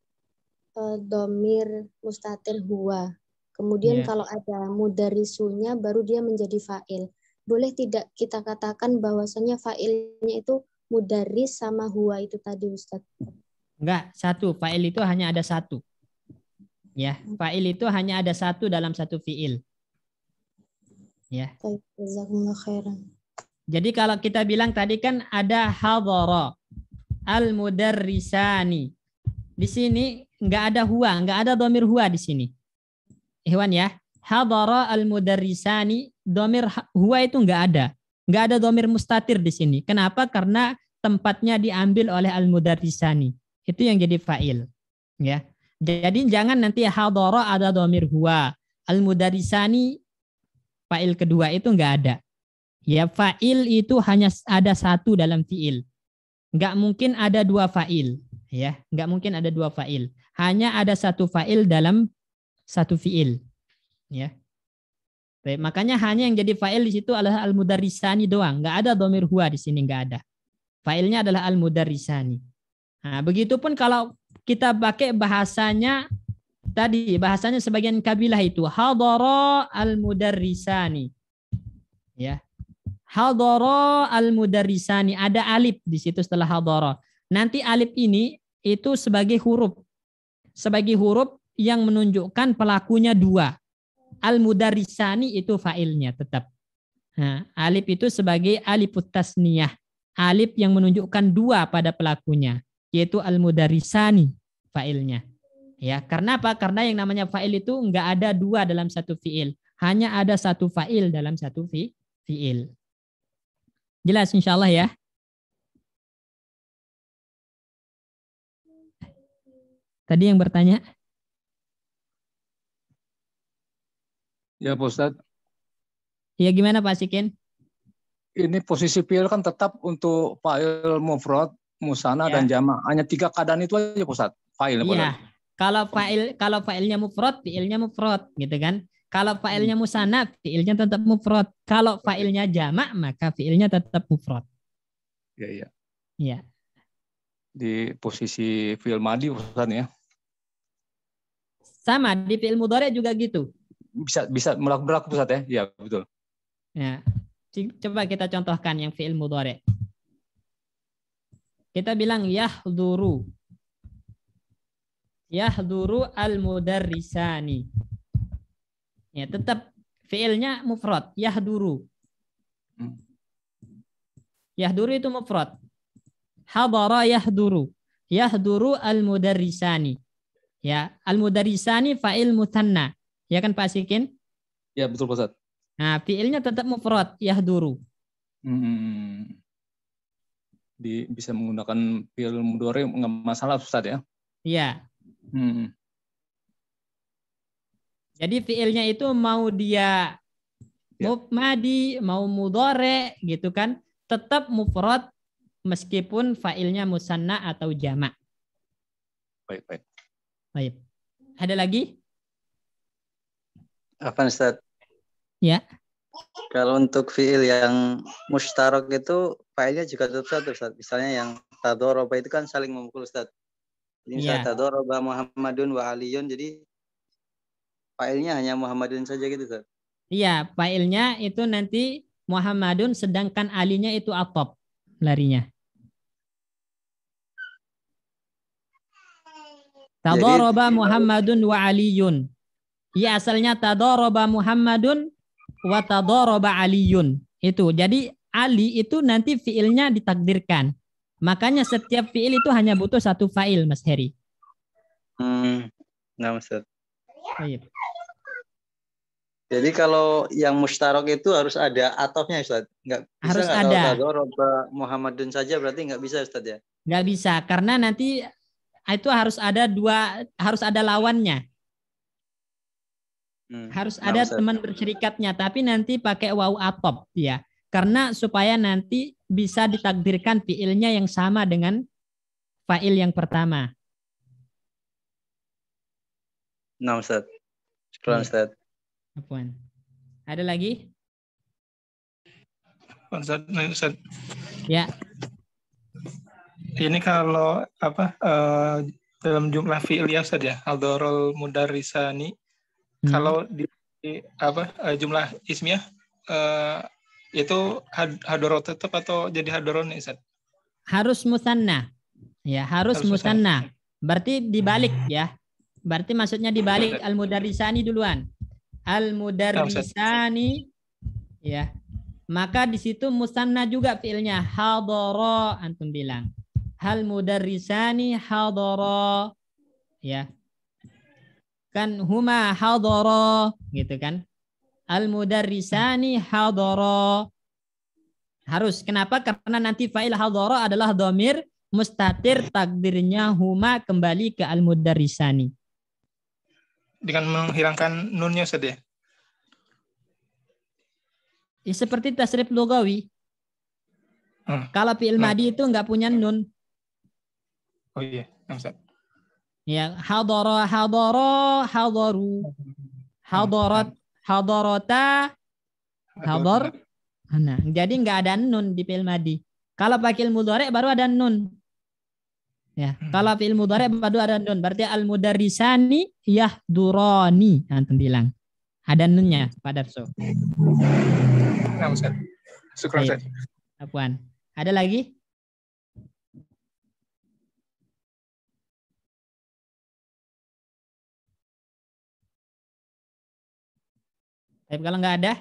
e, domir mustatir huwa. Kemudian yeah. kalau ada mudarisunya baru dia menjadi fa'il. Boleh tidak kita katakan bahwasanya fa'ilnya itu mudaris sama huwa itu tadi Ustaz? Enggak, satu. Fa'il itu hanya ada satu. Ya, fa'il itu hanya ada satu dalam satu fi'il. Ya. Jadi kalau kita bilang tadi kan ada hadhara al-mudarrisani. Di sini nggak ada huwa, nggak ada domir huwa di sini. Ikhwan ya. hadhara al-mudarrisani, domir huwa itu nggak ada. Nggak ada domir mustatir di sini. Kenapa? Karena tempatnya diambil oleh al-mudarrisani. Itu yang jadi fa'il. Ya. Jadi jangan nanti hadara ada domir huwa. Al-mudarisani fa'il kedua itu enggak ada. Ya fa'il itu hanya ada satu dalam fi'il. Enggak mungkin ada dua fa'il. Ya, enggak mungkin ada dua fa'il. Hanya ada satu fa'il dalam satu fi'il. Ya. Baik, makanya hanya yang jadi fa'il di situ adalah al-mudarisani doang. Enggak ada domir huwa di sini, enggak ada. Fa'ilnya adalah al-mudarisani. Nah, begitupun kalau kita pakai bahasanya tadi bahasanya sebagian kabilah itu hadara al-mudarrisani. Ya. Hadara al-mudarrisani ada alif di situ setelah hadara. Nanti alif ini itu sebagai huruf sebagai huruf yang menunjukkan pelakunya dua. Al-mudarrisani itu failnya tetap. Nah, alif itu sebagai alif tasniyah. Alif yang menunjukkan dua pada pelakunya, yaitu al-mudarrisani failnya. Ya, karena apa? Karena yang namanya fa'il itu enggak ada dua dalam satu fi'il. Hanya ada satu fa'il dalam satu fi fi'il. Jelas insya Allah ya. Tadi yang bertanya? Ya Pak Ya gimana Pak Sikin? Ini posisi fi'il kan tetap untuk fa'il mufrad, musana, ya. dan jama. Hanya tiga keadaan itu aja Pak Fa'il Iya. Kalau fa'il kalau fa'ilnya mufrad, fi'ilnya mufrad gitu kan. Kalau fa'ilnya hmm. musanna, fi'ilnya tetap mufrad. Kalau fa'ilnya jamak, maka fi'ilnya tetap mufrad. Iya, iya. Iya. Di posisi fi'il madi Ustaz ya. Sama di fi'il mudhari juga gitu. Bisa bisa berlaku berlaku Ustaz ya. Iya, betul. Ya. Coba kita contohkan yang fi'il mudhari. Kita bilang yahduru yahduru al-mudarrisani. Ya, tetap fiilnya mufrad, yahduru. Hmm. Yahduru itu mufrad. Hadara yahduru. Yahduru al-mudarrisani. Ya, al-mudarrisani fa'il mutanna. Ya kan Pak Sikin? Ya, betul Pak Ustaz. Nah, fiilnya tetap mufrad, yahduru. Hmm, hmm, hmm. Di, bisa menggunakan fiil mudhari nggak masalah Ustaz ya? Iya. Hmm. Jadi fiilnya itu mau dia ya. mau mau mudore gitu kan, tetap mufrad meskipun failnya musanna atau jamak. Baik, baik. Baik. Ada lagi? Apa Ustaz? Ya. Kalau untuk fiil yang mustarok itu failnya juga tetap satu Ustaz. Misalnya yang tadoroba itu kan saling memukul Ustaz. Ini yeah. roba Muhammadun wa Aliyun. Jadi failnya hanya Muhammadun saja gitu, Ustaz. Iya, failnya itu nanti Muhammadun sedangkan alinya itu atop larinya. Tadoroba Muhammadun wa Aliyun. Ya asalnya tadoroba Muhammadun wa tadoroba Aliyun. Itu. Jadi Ali itu nanti fiilnya ditakdirkan. Makanya setiap fiil itu hanya butuh satu fa'il, Mas Heri. Hmm, nah, maksud. Oh, Jadi kalau yang mustarok itu harus ada atofnya Ustaz. Enggak bisa harus nggak ada. Kalau oh, Muhammadun saja berarti nggak bisa Ustaz ya. Nggak bisa karena nanti ah, itu harus ada dua harus ada lawannya. Hmm, harus nah, ada Ustaz. teman bercerikatnya. tapi nanti pakai wau atop ya. Karena supaya nanti bisa ditakdirkan fiilnya yang sama dengan fa'il yang pertama. Nah, Ustaz. Sekarang, iya. Ustaz. Apaan? Ada lagi? Ustaz, Ustaz. Ya. Ini kalau apa uh, dalam jumlah fi'liyah Ustaz ya, aldorol mudarisani. Hmm. Kalau di apa uh, jumlah ismiyah uh, eh, itu hadorot tetap atau jadi hadoron Ustaz? Harus musanna. Ya, harus, harus musanna. Berarti dibalik ya. Berarti maksudnya dibalik al-mudarrisani duluan. Al-mudarrisani ya. Maka di situ musanna juga fiilnya hadoro antum bilang. Hal mudarrisani hadoro ya. Kan huma hadoro gitu kan. Al-mudarrisani hadara. Harus. Kenapa? Karena nanti fa'il hadara adalah domir mustatir takdirnya huma kembali ke al-mudarrisani. Dengan menghilangkan nunnya sedih. Ya? ya, seperti tasrif logawi. Hmm. Kalau fi'il hmm. madi hmm. itu nggak punya nun. Oh iya, nah, Ustaz. Ya, hadara, hadara, hadaru. Hmm. Hadarat, hadarota hadar nah jadi nggak ada nun di fil madi kalau pakai ilmu mudhari baru ada nun ya hmm. kalau fil mudhari baru ada nun berarti al mudarrisani yahdurani nah, antum bilang ada nunnya Pak Darso nah Ustaz syukran Ustaz Apuan ada lagi Tapi kalau nggak ada,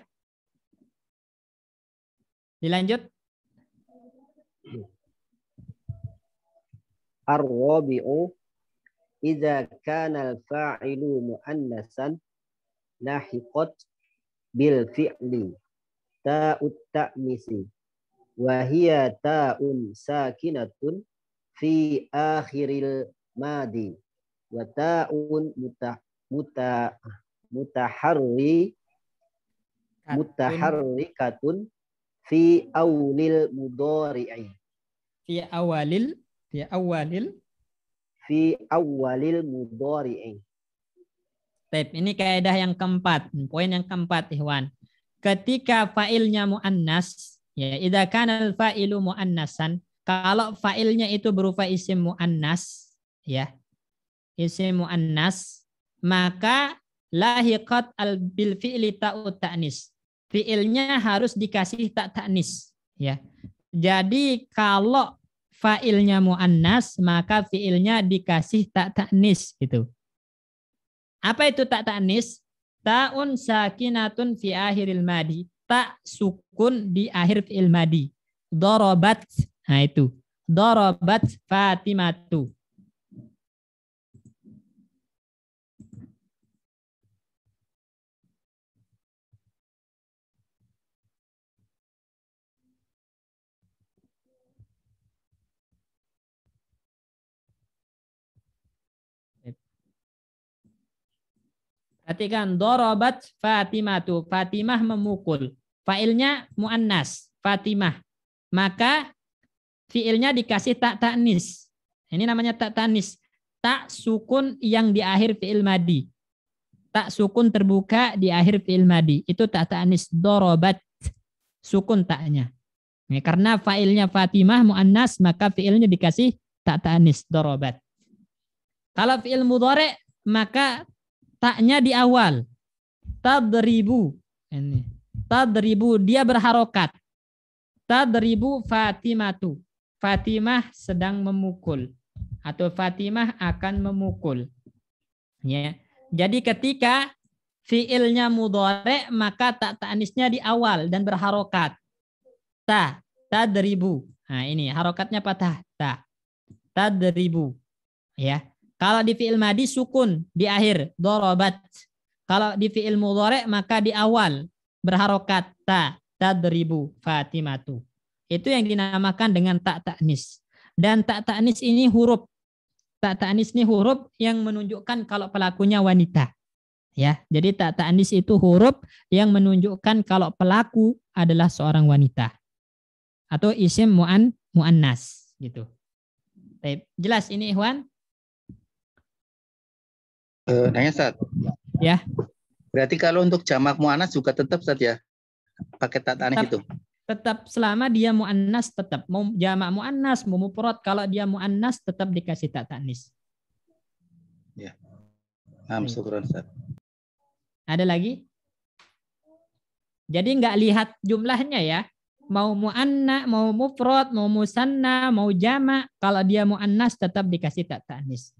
dilanjut. Arwabiu jika idza kana al-fa'ilu mu'annasan lahiqat bil fi'li ta'ut ta'nisi wa hiya ta'un sakinatun fi akhiril madi wa ta'un muta muta mutaharri mutaharrikatun fi awlil mudhari'i. Fi awalil fi awalil fi awalil mudhari'i. Baik, ini kaidah yang keempat, poin yang keempat Ikhwan. Ketika fa'ilnya muannas, ya idza kana al-fa'ilu muannasan, kalau fa'ilnya itu berupa isim muannas, ya. Isim muannas, maka lahiqat al bil fi'li ta'u ta'nis fiilnya harus dikasih tak taknis ya. Jadi kalau failnya muannas maka fiilnya dikasih tak taknis gitu. Apa itu tak taknis? Ta'un sakinatun fi akhiril madi. Tak sukun di akhir fiil madi. Dorobat. Nah itu. Dorobat Fatimatu. Perhatikan dorobat Fatimah tuh Fatimah memukul. Failnya muannas, Fatimah. Maka fiilnya dikasih tak taknis. Ini namanya tak taknis. Tak sukun yang di akhir fiil madi. Tak sukun terbuka di akhir fiil madi. Itu tak taknis dorobat. Sukun taknya. Ini ya, karena failnya Fatimah muannas maka fiilnya dikasih tak taknis dorobat. Kalau fiil mudore maka taknya di awal. Tadribu. Ini. Tadribu dia berharokat. Tadribu Fatimatu. Fatimah sedang memukul atau Fatimah akan memukul. Ya. Jadi ketika fiilnya mudore maka tak ta'nisnya di awal dan berharokat. Ta, tadribu. Nah ini harokatnya patah. Ta, tadribu. Ya. Kalau di fi'il madi sukun di akhir dorobat. Kalau di fi'il mudhari maka di awal berharokat ta tadribu fatimatu. Itu yang dinamakan dengan tak taknis. Dan tak taknis ini huruf. Tak taknis ini huruf yang menunjukkan kalau pelakunya wanita. Ya, jadi tak taknis itu huruf yang menunjukkan kalau pelaku adalah seorang wanita. Atau isim mu'an mu'annas gitu. Baik, jelas ini Ikhwan? Uh, nanya satu. Ya. Berarti kalau untuk jamak mu'anas juga tetap saat ya? Pakai aneh itu? Tetap selama dia mu'anas tetap. Mau jamak mu'anas, mau muprot. Kalau dia mu'anas tetap dikasih anis. Ya. Am Ada lagi? Jadi nggak lihat jumlahnya ya mau muanna, mau mufrad, mau musanna, mau jamak, kalau dia muannas tetap dikasih tak tanis.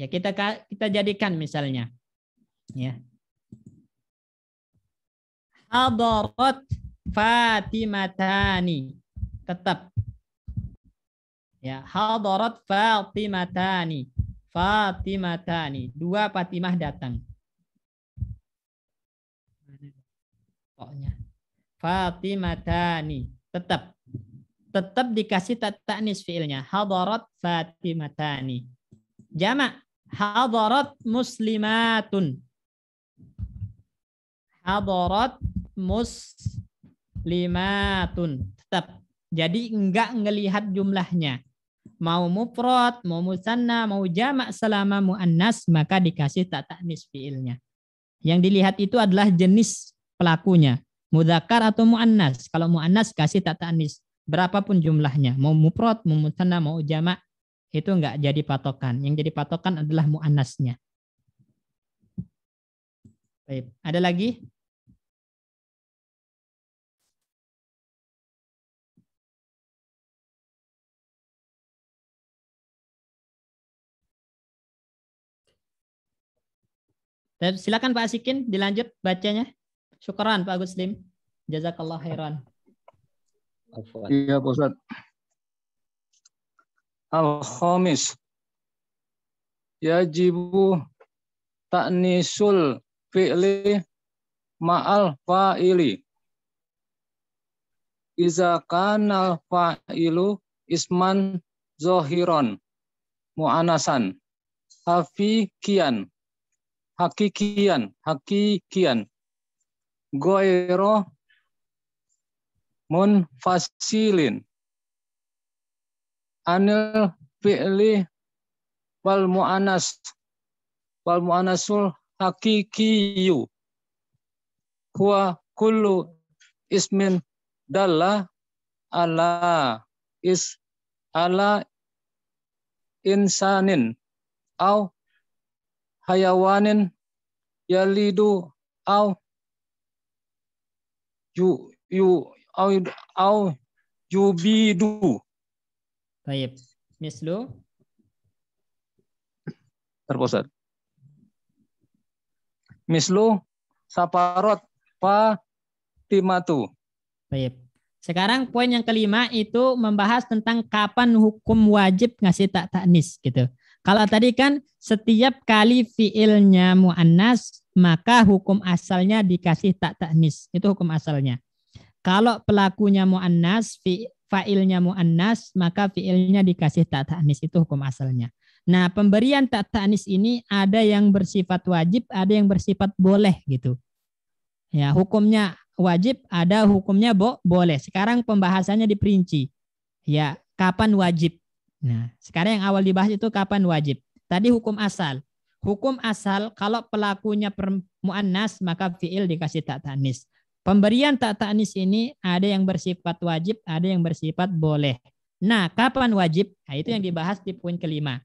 Ya kita kita jadikan misalnya. Ya. Hadarat Fatimatani. Tetap. Ya, hadarat Fatimatani. Fatimatani. Dua Fatimah datang. Pokoknya. Fatimatani. Tetap. Tetap dikasih taknis fiilnya. Hadarat Fatimatani. Jamak. Hadarat muslimatun. Hadarat muslimatun. Tetap. Jadi enggak ngelihat jumlahnya. Mau mufrad, mau musanna, mau jamak selama muannas maka dikasih tak taknis fiilnya. Yang dilihat itu adalah jenis pelakunya. Mudakar atau muannas. Kalau muannas kasih tak taknis berapapun jumlahnya, mau mufrad, mau musanna, mau jamak itu enggak jadi patokan. Yang jadi patokan adalah mu'anasnya. Baik, ada lagi? Silakan Pak Asikin dilanjut bacanya. Syukuran Pak Agus Lim. Jazakallah khairan. Iya Pak Ustaz. Al-khamis. Yajibu Taknisul fi'li ma'al fa'ili. Iza kanal fa'ilu isman zohiron mu'anasan hafikian hakikian hakikian goiro munfasilin anil fi'li wal mu'anas wal mu'anasul hakikiyu huwa kullu ismin dalla ala is ala insanin au hayawanin yalidu au yu yu au, au yubidu طيب مثله terpusat. Mislu saparot pa timatu. Baik. Sekarang poin yang kelima itu membahas tentang kapan hukum wajib ngasih tak taknis gitu. Kalau tadi kan setiap kali fiilnya muannas maka hukum asalnya dikasih tak taknis. Itu hukum asalnya. Kalau pelakunya muannas fi fa'ilnya mu'annas, maka fi'ilnya dikasih tak ta'anis. Itu hukum asalnya. Nah, pemberian tak ta'anis ini ada yang bersifat wajib, ada yang bersifat boleh gitu. Ya, hukumnya wajib, ada hukumnya bo boleh. Sekarang pembahasannya diperinci. Ya, kapan wajib? Nah, sekarang yang awal dibahas itu kapan wajib. Tadi hukum asal. Hukum asal kalau pelakunya muannas maka fiil dikasih tak ta'anis. Pemberian tak taknis ini ada yang bersifat wajib, ada yang bersifat boleh. Nah, kapan wajib? Nah, itu yang dibahas di poin kelima.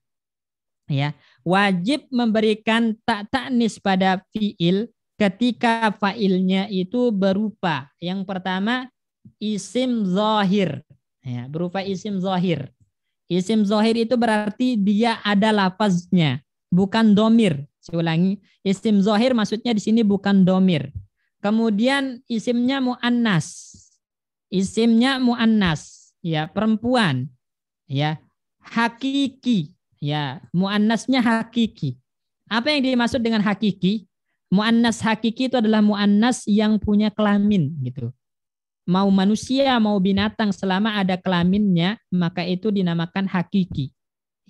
Ya, wajib memberikan tak taknis pada fiil ketika failnya itu berupa yang pertama isim zahir, ya, berupa isim zahir. Isim zahir itu berarti dia ada lafaznya, bukan domir. Saya ulangi, isim zahir maksudnya di sini bukan domir Kemudian isimnya muannas. Isimnya muannas, ya, perempuan. Ya, hakiki, ya, muannasnya hakiki. Apa yang dimaksud dengan hakiki? Muannas hakiki itu adalah muannas yang punya kelamin gitu. Mau manusia, mau binatang selama ada kelaminnya, maka itu dinamakan hakiki.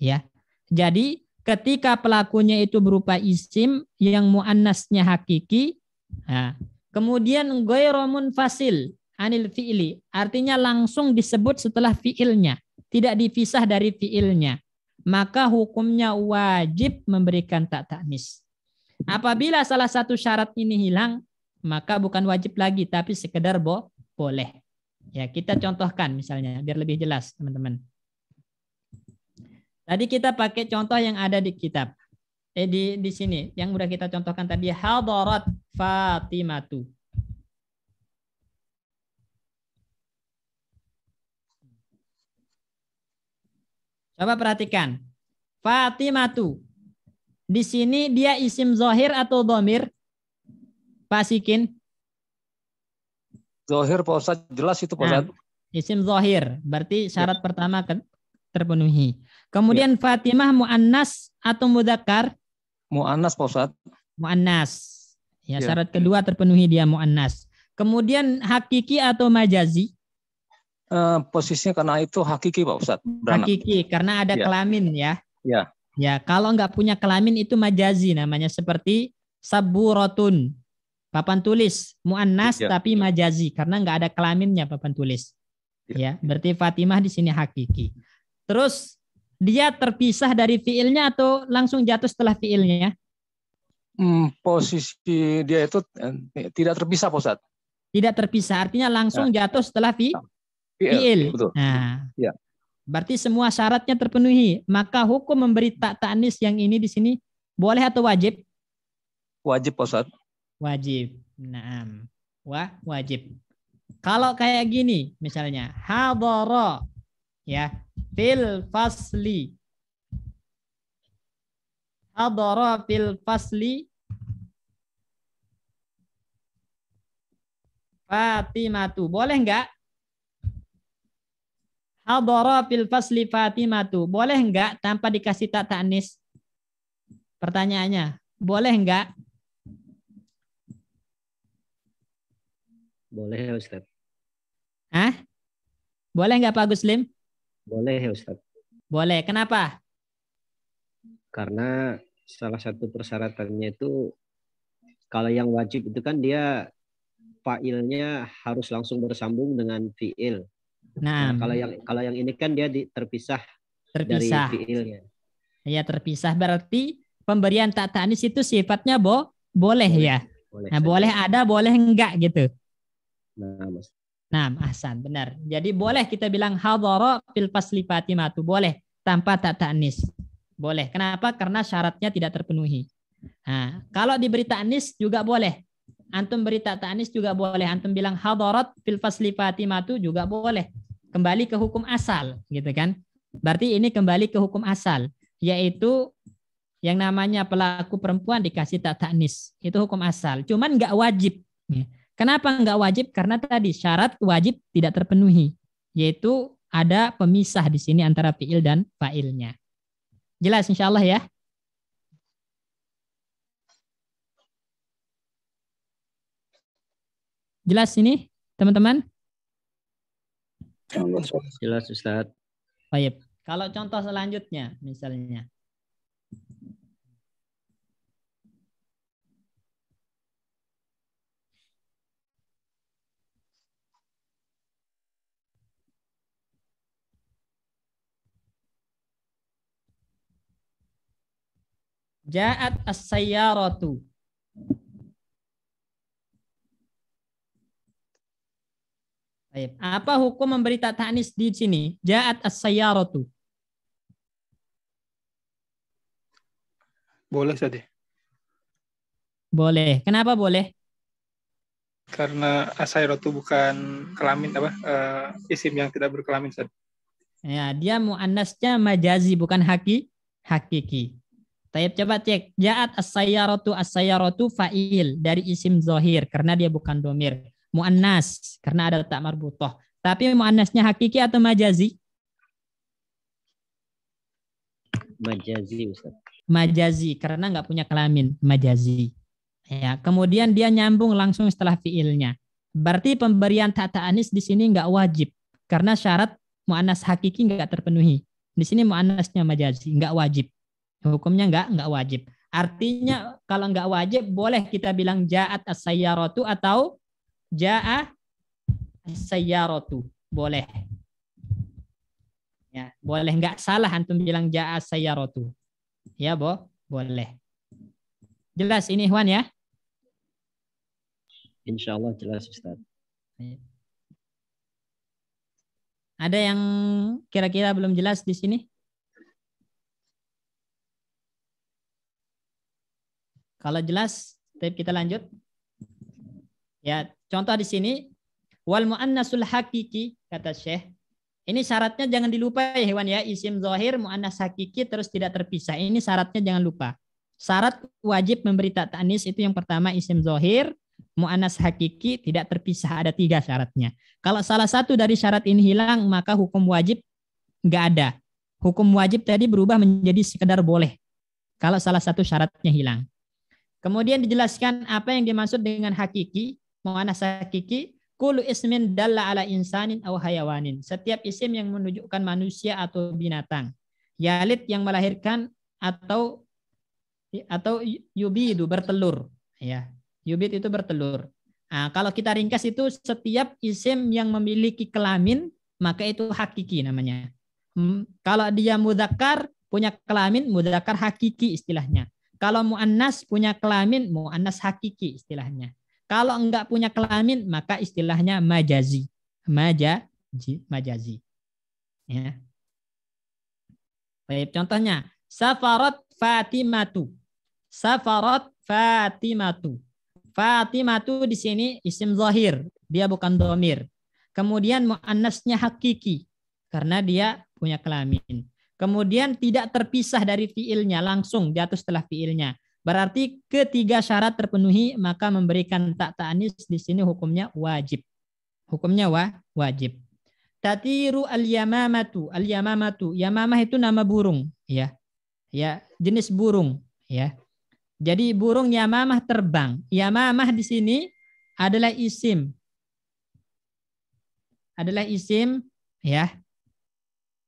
Ya. Jadi ketika pelakunya itu berupa isim yang muannasnya hakiki, nah, Kemudian goyromun fasil anil fi'li. Artinya langsung disebut setelah fi'ilnya. Tidak dipisah dari fi'ilnya. Maka hukumnya wajib memberikan tak taknis Apabila salah satu syarat ini hilang, maka bukan wajib lagi, tapi sekedar bo boleh. Ya, kita contohkan misalnya, biar lebih jelas teman-teman. Tadi kita pakai contoh yang ada di kitab eh, di di sini yang sudah kita contohkan tadi hadarat Fatimatu. Coba perhatikan. Fatimatu. Di sini dia isim zohir atau domir? Pak Sikin. Zohir Pak Jelas itu Pak Nah, isim zohir. Berarti ya. syarat ya. pertama terpenuhi. Kemudian ya. Fatimah mu'annas atau mudakar? Mu'annas Pak Ustaz. Mu'annas. Ya, ya, syarat kedua terpenuhi dia mu'annas. Kemudian hakiki atau majazi? Uh, posisinya karena itu hakiki Pak Ustaz. Beranak. Hakiki, karena ada ya. kelamin ya. Ya. Ya, kalau nggak punya kelamin itu majazi namanya. Seperti saburotun. Papan tulis. Mu'annas ya. tapi majazi. Karena nggak ada kelaminnya papan tulis. Ya. ya, berarti Fatimah di sini hakiki. Terus dia terpisah dari fiilnya atau langsung jatuh setelah fiilnya? Hmm, posisi dia itu eh, tidak terpisah, pusat. Tidak terpisah, artinya langsung ya. jatuh setelah fi fiil. Iya, iya, fiil. Betul. Nah, ya. Berarti semua syaratnya terpenuhi. Maka hukum memberi tak tanis yang ini di sini boleh atau wajib? Wajib, Posat. Wajib. Nah, wah, wajib. Kalau kayak gini misalnya, hadara ya fil fasli hadara fil fasli Fatimatu boleh enggak hadara fil fasli Fatimatu boleh enggak tanpa dikasih tak tanis pertanyaannya boleh enggak boleh Ustaz Hah? Boleh nggak Pak Guslim? Boleh ya Ustaz. Boleh. Kenapa? Karena salah satu persyaratannya itu kalau yang wajib itu kan dia failnya harus langsung bersambung dengan fiil. Nah, nah kalau hmm. yang kalau yang ini kan dia di, terpisah, terpisah dari fiilnya. Ya terpisah berarti pemberian tak tanis itu sifatnya bo boleh, boleh ya. Boleh nah, boleh ada, boleh enggak gitu. Nah, Mas. Nah, ahsan, benar. Jadi boleh kita bilang hadara fil fasli Fatimatu, boleh tanpa tak ta'nis. Boleh. Kenapa? Karena syaratnya tidak terpenuhi. Nah, kalau diberi ta'nis juga boleh. Antum beri tak ta'nis juga boleh. Antum bilang hadarat fil fasli Fatimatu juga boleh. Kembali ke hukum asal, gitu kan? Berarti ini kembali ke hukum asal, yaitu yang namanya pelaku perempuan dikasih tak ta'nis. Itu hukum asal. Cuman nggak wajib. Ya. Kenapa nggak wajib? Karena tadi syarat wajib tidak terpenuhi, yaitu ada pemisah di sini antara fiil dan failnya. Jelas insya Allah ya. Jelas ini teman-teman? Jelas Ustaz. Baik. Kalau contoh selanjutnya misalnya. Ja'at as-sayyaratu. Baik, apa hukum memberi tata di sini? Ja'at as-sayyaratu. Boleh saja. Boleh. Kenapa boleh? Karena as-sayyaratu bukan kelamin apa? Uh, isim yang tidak berkelamin saja. Ya, dia muannasnya majazi bukan haki hakiki. Taib coba cek. Ja'at as-sayyaratu as-sayyaratu fa'il dari isim zohir karena dia bukan domir. Mu'annas karena ada tak marbutoh. Tapi mu'annasnya hakiki atau majazi? Majazi Ustaz. Majazi karena nggak punya kelamin. Majazi. Ya, kemudian dia nyambung langsung setelah fiilnya. Berarti pemberian tak anis di sini nggak wajib karena syarat mu'annas hakiki nggak terpenuhi. Di sini mu'annasnya majazi, nggak wajib. Hukumnya nggak, enggak wajib. Artinya kalau nggak wajib boleh kita bilang jaat as-sayyaratu atau jaa as-sayyaratu. Boleh. Ya, boleh nggak salah antum bilang jaa as-sayyaratu. Ya, Bo, boleh. Jelas ini Ikhwan ya? Insya Allah jelas Ustaz. Ada yang kira-kira belum jelas di sini? Kalau jelas, kita lanjut. Ya, contoh di sini wal muannasul hakiki kata Syekh. Ini syaratnya jangan dilupa ya hewan ya isim zohir muannas hakiki terus tidak terpisah. Ini syaratnya jangan lupa. Syarat wajib memberi tak tanis itu yang pertama isim zohir, muannas hakiki tidak terpisah ada tiga syaratnya. Kalau salah satu dari syarat ini hilang maka hukum wajib nggak ada. Hukum wajib tadi berubah menjadi sekedar boleh. Kalau salah satu syaratnya hilang. Kemudian dijelaskan apa yang dimaksud dengan hakiki, mu'anas hakiki, Kulu ismin dalla ala insanin aw hayawanin. Setiap isim yang menunjukkan manusia atau binatang. yalid yang melahirkan atau atau yubidu bertelur ya. Yubid itu bertelur. Nah, kalau kita ringkas itu setiap isim yang memiliki kelamin maka itu hakiki namanya. Hmm, kalau dia mudakar punya kelamin mudakar hakiki istilahnya. Kalau muannas punya kelamin, muannas hakiki istilahnya. Kalau enggak punya kelamin, maka istilahnya majazi. Majazi, majazi. Ya. Baik, contohnya safarat Fatimatu. Safarat Fatimatu. Fatimatu di sini isim zahir, dia bukan domir. Kemudian muannasnya hakiki karena dia punya kelamin. Kemudian tidak terpisah dari fiilnya langsung jatuh setelah fiilnya. Berarti ketiga syarat terpenuhi maka memberikan tak ta'anis di sini hukumnya wajib. Hukumnya wa, wajib. Tatiru al-yamamatu. Al-yamamatu. Yamamah itu nama burung, ya. Ya, jenis burung, ya. Jadi burung yamamah terbang. Yamamah di sini adalah isim. Adalah isim, ya.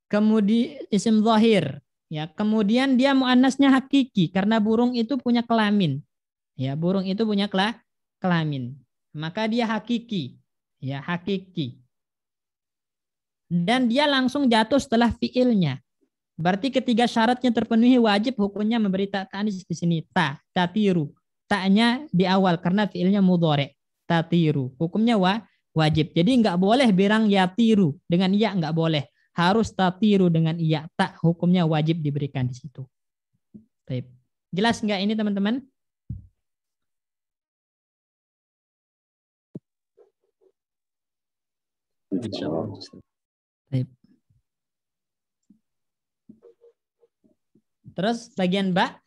Kemudian isim zahir, ya. Kemudian dia muannasnya hakiki karena burung itu punya kelamin. Ya, burung itu punya kelamin. Maka dia hakiki, ya, hakiki. Dan dia langsung jatuh setelah fiilnya. Berarti ketiga syaratnya terpenuhi wajib hukumnya memberi ta tanis di sini ta tatiru. Taknya di awal karena fiilnya mudhari. Tatiru. Hukumnya wa wajib. Jadi nggak boleh berang ya tiru dengan ya nggak boleh harus tatiru dengan iya tak hukumnya wajib diberikan di situ. Baik. Jelas nggak ini teman-teman? Baik. Terus bagian ba,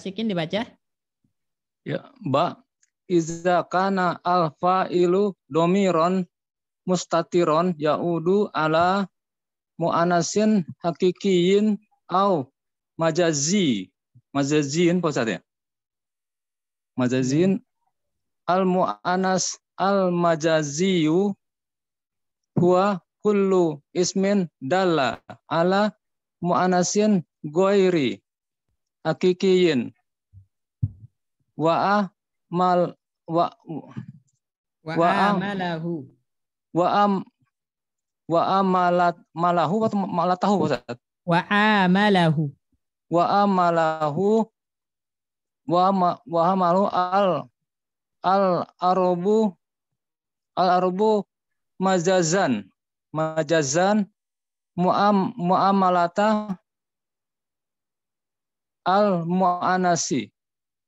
Sikin dibaca. Ya, Mbak. Iza kana alfa ilu domiron mustatiron yaudu ala mu'anasin hakikiin au majazi. Majazin apa Ustaz ya? Majazin al mu'anas al majaziyu huwa kullu ismin dalla ala mu'anasin goiri hakikiin wa mal wa wa amalahu wa am Wa amalat malahu atau malatahu Ustaz? Wa amalahu. Wa amalahu wa ma, wa amalu al al arubu al arubu majazan majazan muam muamalata al muanasi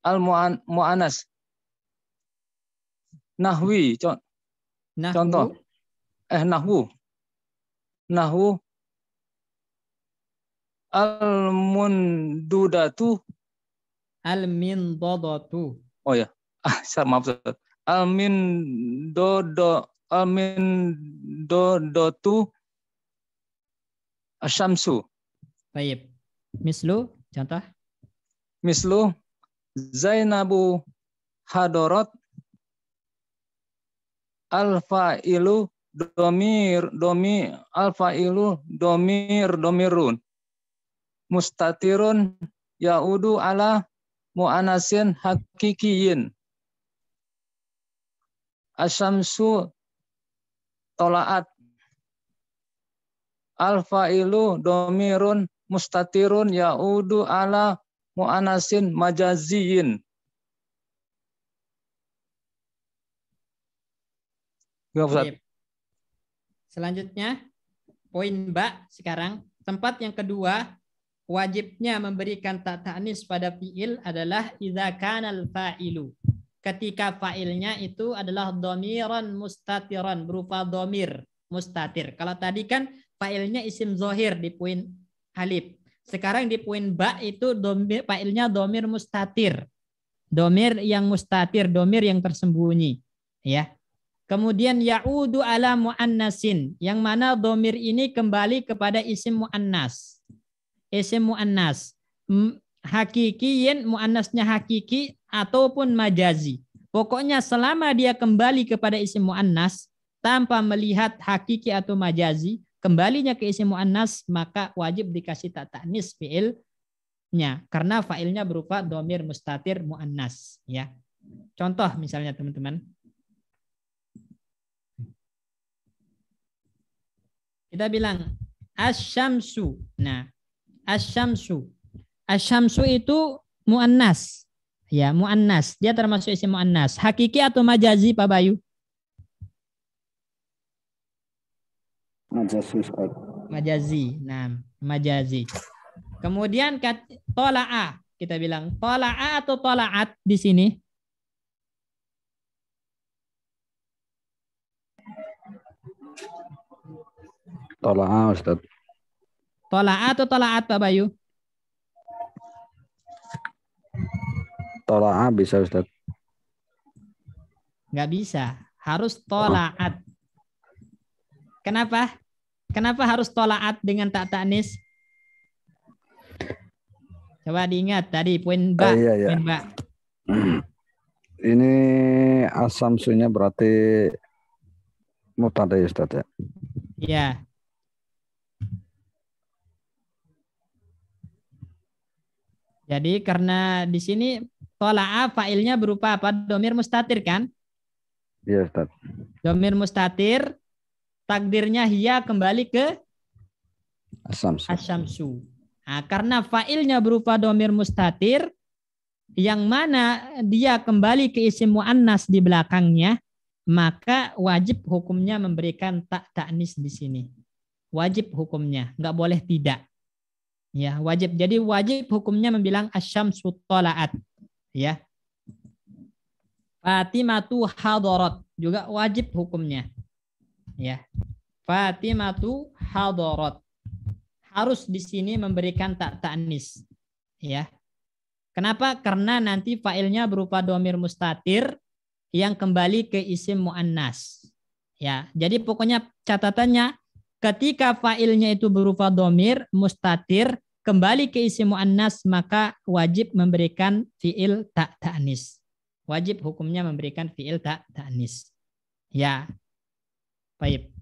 al muan muanas nahwi contoh nahwu. eh nahwu nahu al mundudatu al tu oh ya ah maaf al mindodo al mindodotu asyamsu baik mislu contoh mislu Zainabu hadorot alfa ilu domir, domi, Alfa ilu, domir, domirun. Mustatirun yaudu ala mu'anasin hakikiyin. Asamsu, tolaat. Alfa ilu, domirun mustatirun yaudu ala mu'anasin majaziyin. Gak Selanjutnya, poin mbak sekarang. Tempat yang kedua, wajibnya memberikan tak ta'nis pada fi'il adalah idza kanal fa'ilu. Ketika fa'ilnya itu adalah domiron mustatiran berupa domir mustatir. Kalau tadi kan fa'ilnya isim zohir di poin halib Sekarang di poin ba itu domir, fa'ilnya domir mustatir. Domir yang mustatir, domir yang tersembunyi. Ya, Kemudian ya'udu ala mu'annasin. Yang mana domir ini kembali kepada isim mu'annas. Isim mu'annas. Hakikiyin mu'annasnya hakiki ataupun majazi. Pokoknya selama dia kembali kepada isim mu'annas tanpa melihat hakiki atau majazi, kembalinya ke isim mu'annas maka wajib dikasih tata nis fiilnya. Karena failnya berupa domir mustatir mu'annas. Ya. Contoh misalnya teman-teman. Kita bilang asyamsu. Nah, asyamsu. Asyamsu itu muannas. Ya, muannas. Dia termasuk isim muannas. Hakiki atau majazi, Pak Bayu? Majazi, Majazi. Nah, majazi. Kemudian tola'a. Kita bilang tola'a atau tola'at di sini? tolaa Ustaz. tolaa atau tola'at Pak Bayu? tolaa bisa Ustaz. Nggak bisa. Harus tola'at. Kenapa? Kenapa harus tola'at dengan tak taknis? Coba diingat tadi poin ba. Uh, ah, iya, iya. Poin ba. Ini asam sunya berarti mutada ya Ustaz ya? Iya. Jadi karena di sini tola'a fa'ilnya berupa apa? Domir mustatir kan? Iya Ustaz. Domir mustatir, takdirnya hiya kembali ke? Asamsu. Asamsu. Nah, karena fa'ilnya berupa domir mustatir, yang mana dia kembali ke isim mu'annas di belakangnya, maka wajib hukumnya memberikan tak taknis di sini. Wajib hukumnya, nggak boleh tidak. Ya, wajib. Jadi wajib hukumnya membilang asyamsu tolaat. Ya. Fatimatu hadarat juga wajib hukumnya. Ya. Fatimatu hadarat. Harus di sini memberikan tak ta'nis. Ya. Kenapa? Karena nanti failnya berupa domir mustatir yang kembali ke isim mu'annas. Ya, jadi pokoknya catatannya ketika failnya itu berupa domir mustatir kembali ke isi muannas maka wajib memberikan fiil tak ta'nis. Wajib hukumnya memberikan fiil tak ta'nis. Ya. Baik.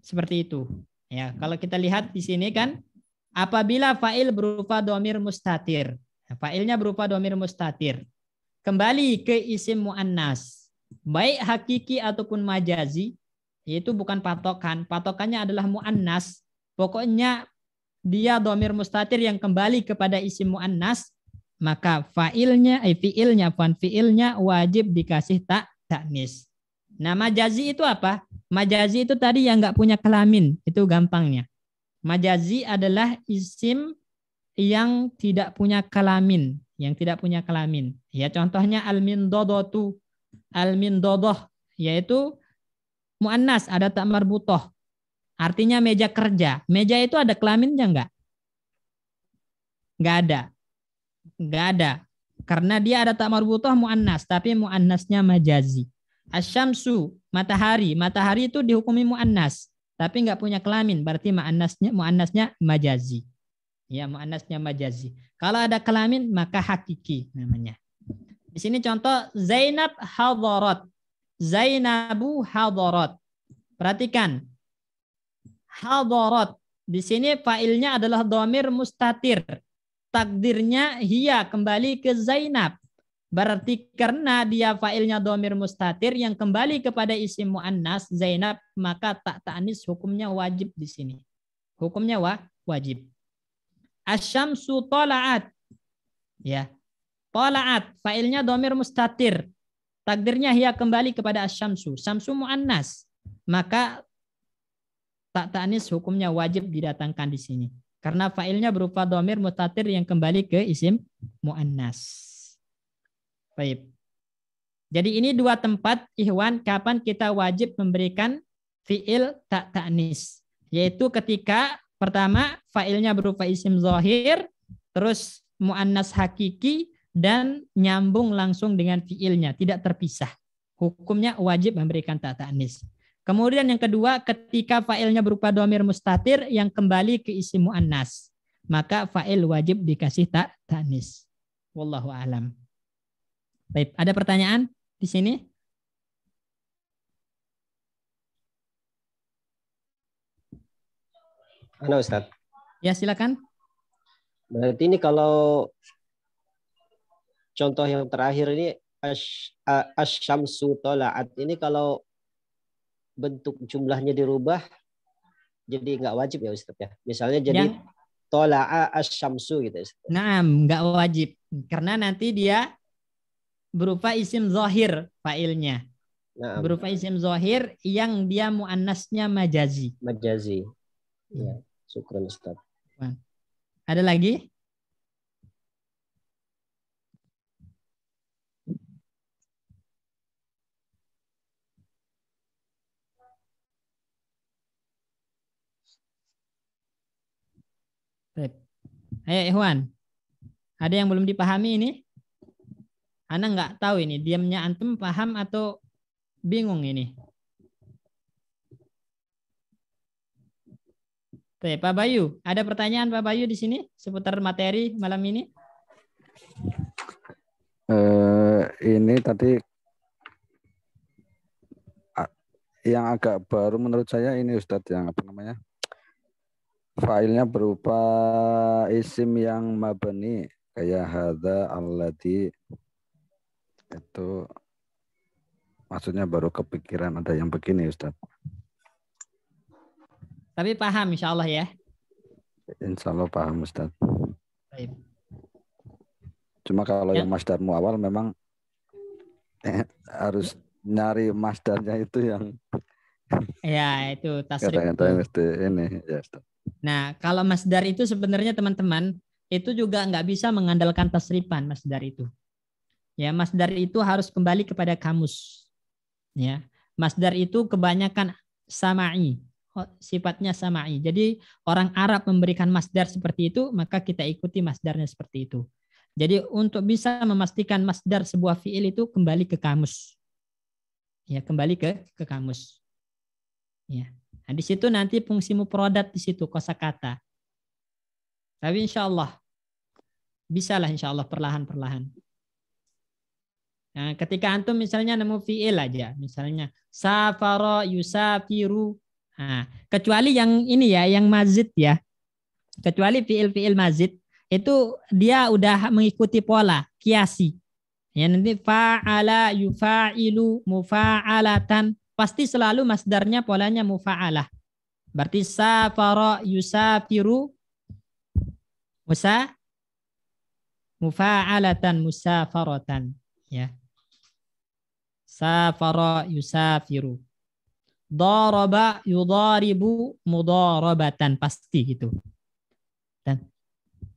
Seperti itu. Ya, kalau kita lihat di sini kan apabila fa'il berupa domir mustatir. Fa'ilnya berupa domir mustatir. Kembali ke isim muannas. Baik hakiki ataupun majazi, itu bukan patokan. Patokannya adalah muannas. Pokoknya dia domir mustatir yang kembali kepada isim mu'annas, maka fa'ilnya, eh, fi'ilnya, fan fi'ilnya wajib dikasih tak taknis. Nah majazi itu apa? Majazi itu tadi yang nggak punya kelamin, itu gampangnya. Majazi adalah isim yang tidak punya kelamin, yang tidak punya kelamin. Ya contohnya almin dodotu, almin dodoh, yaitu muannas ada tak marbutoh. Artinya meja kerja. Meja itu ada kelaminnya enggak? Enggak ada. Enggak ada. Karena dia ada tak marbutoh mu'annas. Tapi mu'annasnya majazi. Asyamsu, matahari. Matahari itu dihukumi mu'annas. Tapi enggak punya kelamin. Berarti mu'annasnya, mu'annasnya majazi. Ya, mu'annasnya majazi. Kalau ada kelamin, maka hakiki namanya. Di sini contoh Zainab hadarat. Zainabu hadarat. Perhatikan, hadarat. Di sini failnya adalah domir mustatir. Takdirnya hiya kembali ke Zainab. Berarti karena dia failnya domir mustatir yang kembali kepada isim mu'annas Zainab maka tak ta'anis hukumnya wajib di sini. Hukumnya wa, wajib. Asyamsu tola'at. Ya. Tola'at. Failnya domir mustatir. Takdirnya hiya kembali kepada asyamsu. Samsu mu'annas. Maka tak ta'nis hukumnya wajib didatangkan di sini. Karena failnya berupa domir mutatir yang kembali ke isim mu'annas. Baik. Jadi ini dua tempat ihwan kapan kita wajib memberikan fiil tak ta'nis. Yaitu ketika pertama failnya berupa isim zohir, terus mu'annas hakiki, dan nyambung langsung dengan fiilnya, tidak terpisah. Hukumnya wajib memberikan tak ta'nis. Kemudian yang kedua, ketika fa'ilnya berupa domir mustatir yang kembali ke isi mu'annas. Maka fa'il wajib dikasih tak tanis. Wallahu alam. Baik, ada pertanyaan di sini? Ana Ustaz. Ya, silakan. Berarti ini kalau contoh yang terakhir ini asy-syamsu tola'at ini kalau bentuk jumlahnya dirubah jadi nggak wajib ya Ustaz ya. Misalnya jadi yang... tola'a asyamsu gitu Ustaz. Naam, nggak wajib karena nanti dia berupa isim zohir failnya. Naam. Berupa isim zohir yang dia muannasnya majazi. Majazi. Iya. Ya, syukur Ustaz. Ada lagi? Baik. Ayo Ikhwan. Ada yang belum dipahami ini? Ana nggak tahu ini. Diamnya antum paham atau bingung ini? Oke, Pak Bayu, ada pertanyaan Pak Bayu di sini seputar materi malam ini? Eh, ini tadi yang agak baru menurut saya ini Ustadz yang apa namanya Failnya berupa isim yang mabeni kayak hada alladhi itu maksudnya baru kepikiran ada yang begini Ustaz. Tapi paham insya Allah ya. Insya Allah paham Ustaz. Baik. Cuma kalau ya. yang masdarmu awal memang eh, harus nyari masdarnya itu yang ya itu tasrif. Kata-kata mesti ini ya Ustaz. Nah, kalau masdar itu sebenarnya teman-teman itu juga nggak bisa mengandalkan tasrifan masdar itu. Ya, masdar itu harus kembali kepada kamus. Ya, masdar itu kebanyakan sama'i, sifatnya sama'i. Jadi orang Arab memberikan masdar seperti itu, maka kita ikuti masdarnya seperti itu. Jadi untuk bisa memastikan masdar sebuah fiil itu kembali ke kamus. Ya, kembali ke ke kamus. Ya. Nah, di situ nanti fungsi muprodat di situ kosakata. Tapi insya Allah lah insya Allah perlahan-perlahan. Nah, ketika antum misalnya nemu fiil aja, misalnya safaro yusafiru. Nah, kecuali yang ini ya, yang mazid ya. Kecuali fiil-fiil mazid itu dia udah mengikuti pola kiasi. Ya nanti fa'ala yufailu mufa'alatan pasti selalu masdarnya polanya mufa'alah. Berarti safara yusafiru musa mufa'alatan musafaratan ya. Safara yusafiru. Daraba yudaribu mudarabatan pasti gitu. Dan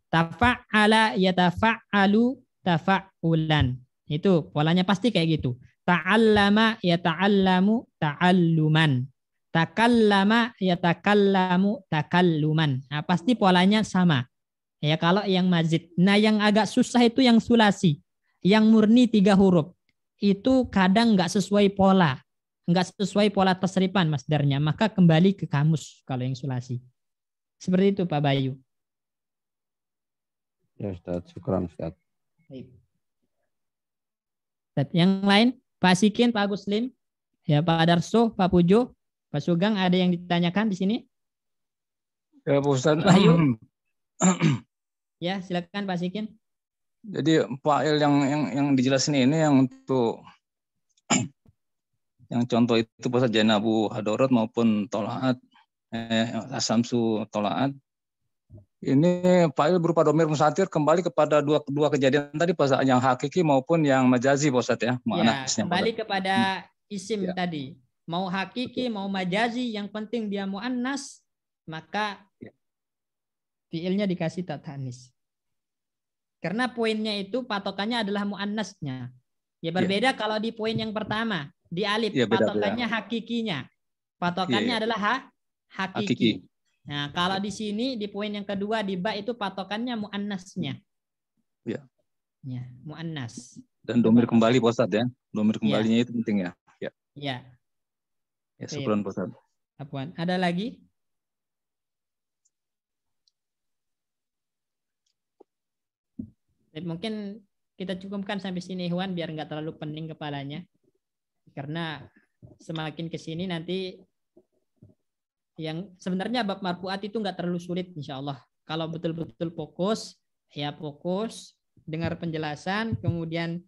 tafa'ala yatafa'alu tafa'ulan. Itu polanya pasti kayak gitu. Ta'allama ya ta'allamu ta'alluman. Takallama ya takallamu takalluman. Nah, pasti polanya sama. Ya kalau yang mazid. Nah yang agak susah itu yang sulasi. Yang murni tiga huruf. Itu kadang nggak sesuai pola. Nggak sesuai pola tasrifan masdarnya. Maka kembali ke kamus kalau yang sulasi. Seperti itu Pak Bayu. Ya Ustaz, syukur Ustaz. Baik. Yang lain? Pak Sikin, Pak Guslin, ya Pak Darso, Pak Pujo, Pak Sugang, ada yang ditanyakan di sini? Ya, Pak Ustaz. Bayu. ya, silakan Pak Sikin. Jadi Pak Il yang yang yang dijelasin ini yang untuk yang contoh itu Pak Janabu Hadorot maupun Tolaat eh, Asamsu Tolaat ini file berupa domir musatir kembali kepada dua dua kejadian tadi Pak Ustadz, yang hakiki maupun yang majazi Pak Ustadz ya. Mana ya kembali kepada hmm. isim ya. tadi. Mau hakiki mau majazi yang penting dia mau anas maka ya. fiilnya dikasih tatanis. Karena poinnya itu patokannya adalah anasnya. Ya, ya berbeda ya. kalau di poin yang pertama di alif ya, patokannya hakikinya. Patokannya ya, ya. adalah ha hakiki. hakiki. Nah, kalau di sini di poin yang kedua di ba itu patokannya muannasnya. Ya. Ya, muannas. Dan domir kembali Pak ya. Domir ya. kembalinya ya. itu penting ya. Ya. Ya. Ya, sebelum Pak Apuan. Ada lagi? Mungkin kita cukupkan sampai sini Hwan, biar nggak terlalu pening kepalanya. Karena semakin ke sini nanti yang sebenarnya bab marfuat itu nggak terlalu sulit insya Allah kalau betul-betul fokus ya fokus dengar penjelasan kemudian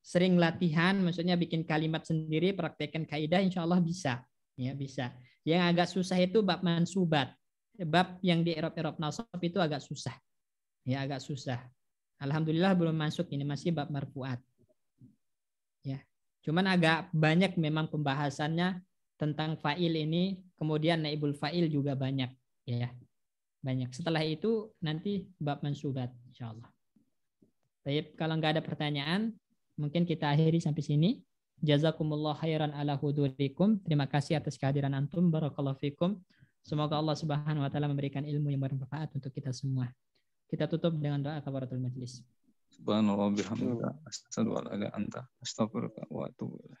sering latihan maksudnya bikin kalimat sendiri praktekkan kaidah insya Allah bisa ya bisa yang agak susah itu bab mansubat bab yang di eropa eropa nasab itu agak susah ya agak susah Alhamdulillah belum masuk ini masih bab marfuat ya cuman agak banyak memang pembahasannya tentang fa'il ini, kemudian naibul fa'il juga banyak ya. Banyak. Setelah itu nanti bab mansubat insyaallah. Baik, kalau nggak ada pertanyaan, mungkin kita akhiri sampai sini. Jazakumullah khairan ala hudurikum. Terima kasih atas kehadiran antum. Barakallahu fikum. Semoga Allah Subhanahu wa taala memberikan ilmu yang bermanfaat untuk kita semua. Kita tutup dengan doa kafaratul majlis. Subhanallah bihamdika asyhadu an la ilaha illa anta astaghfiruka wa atubu ilaik.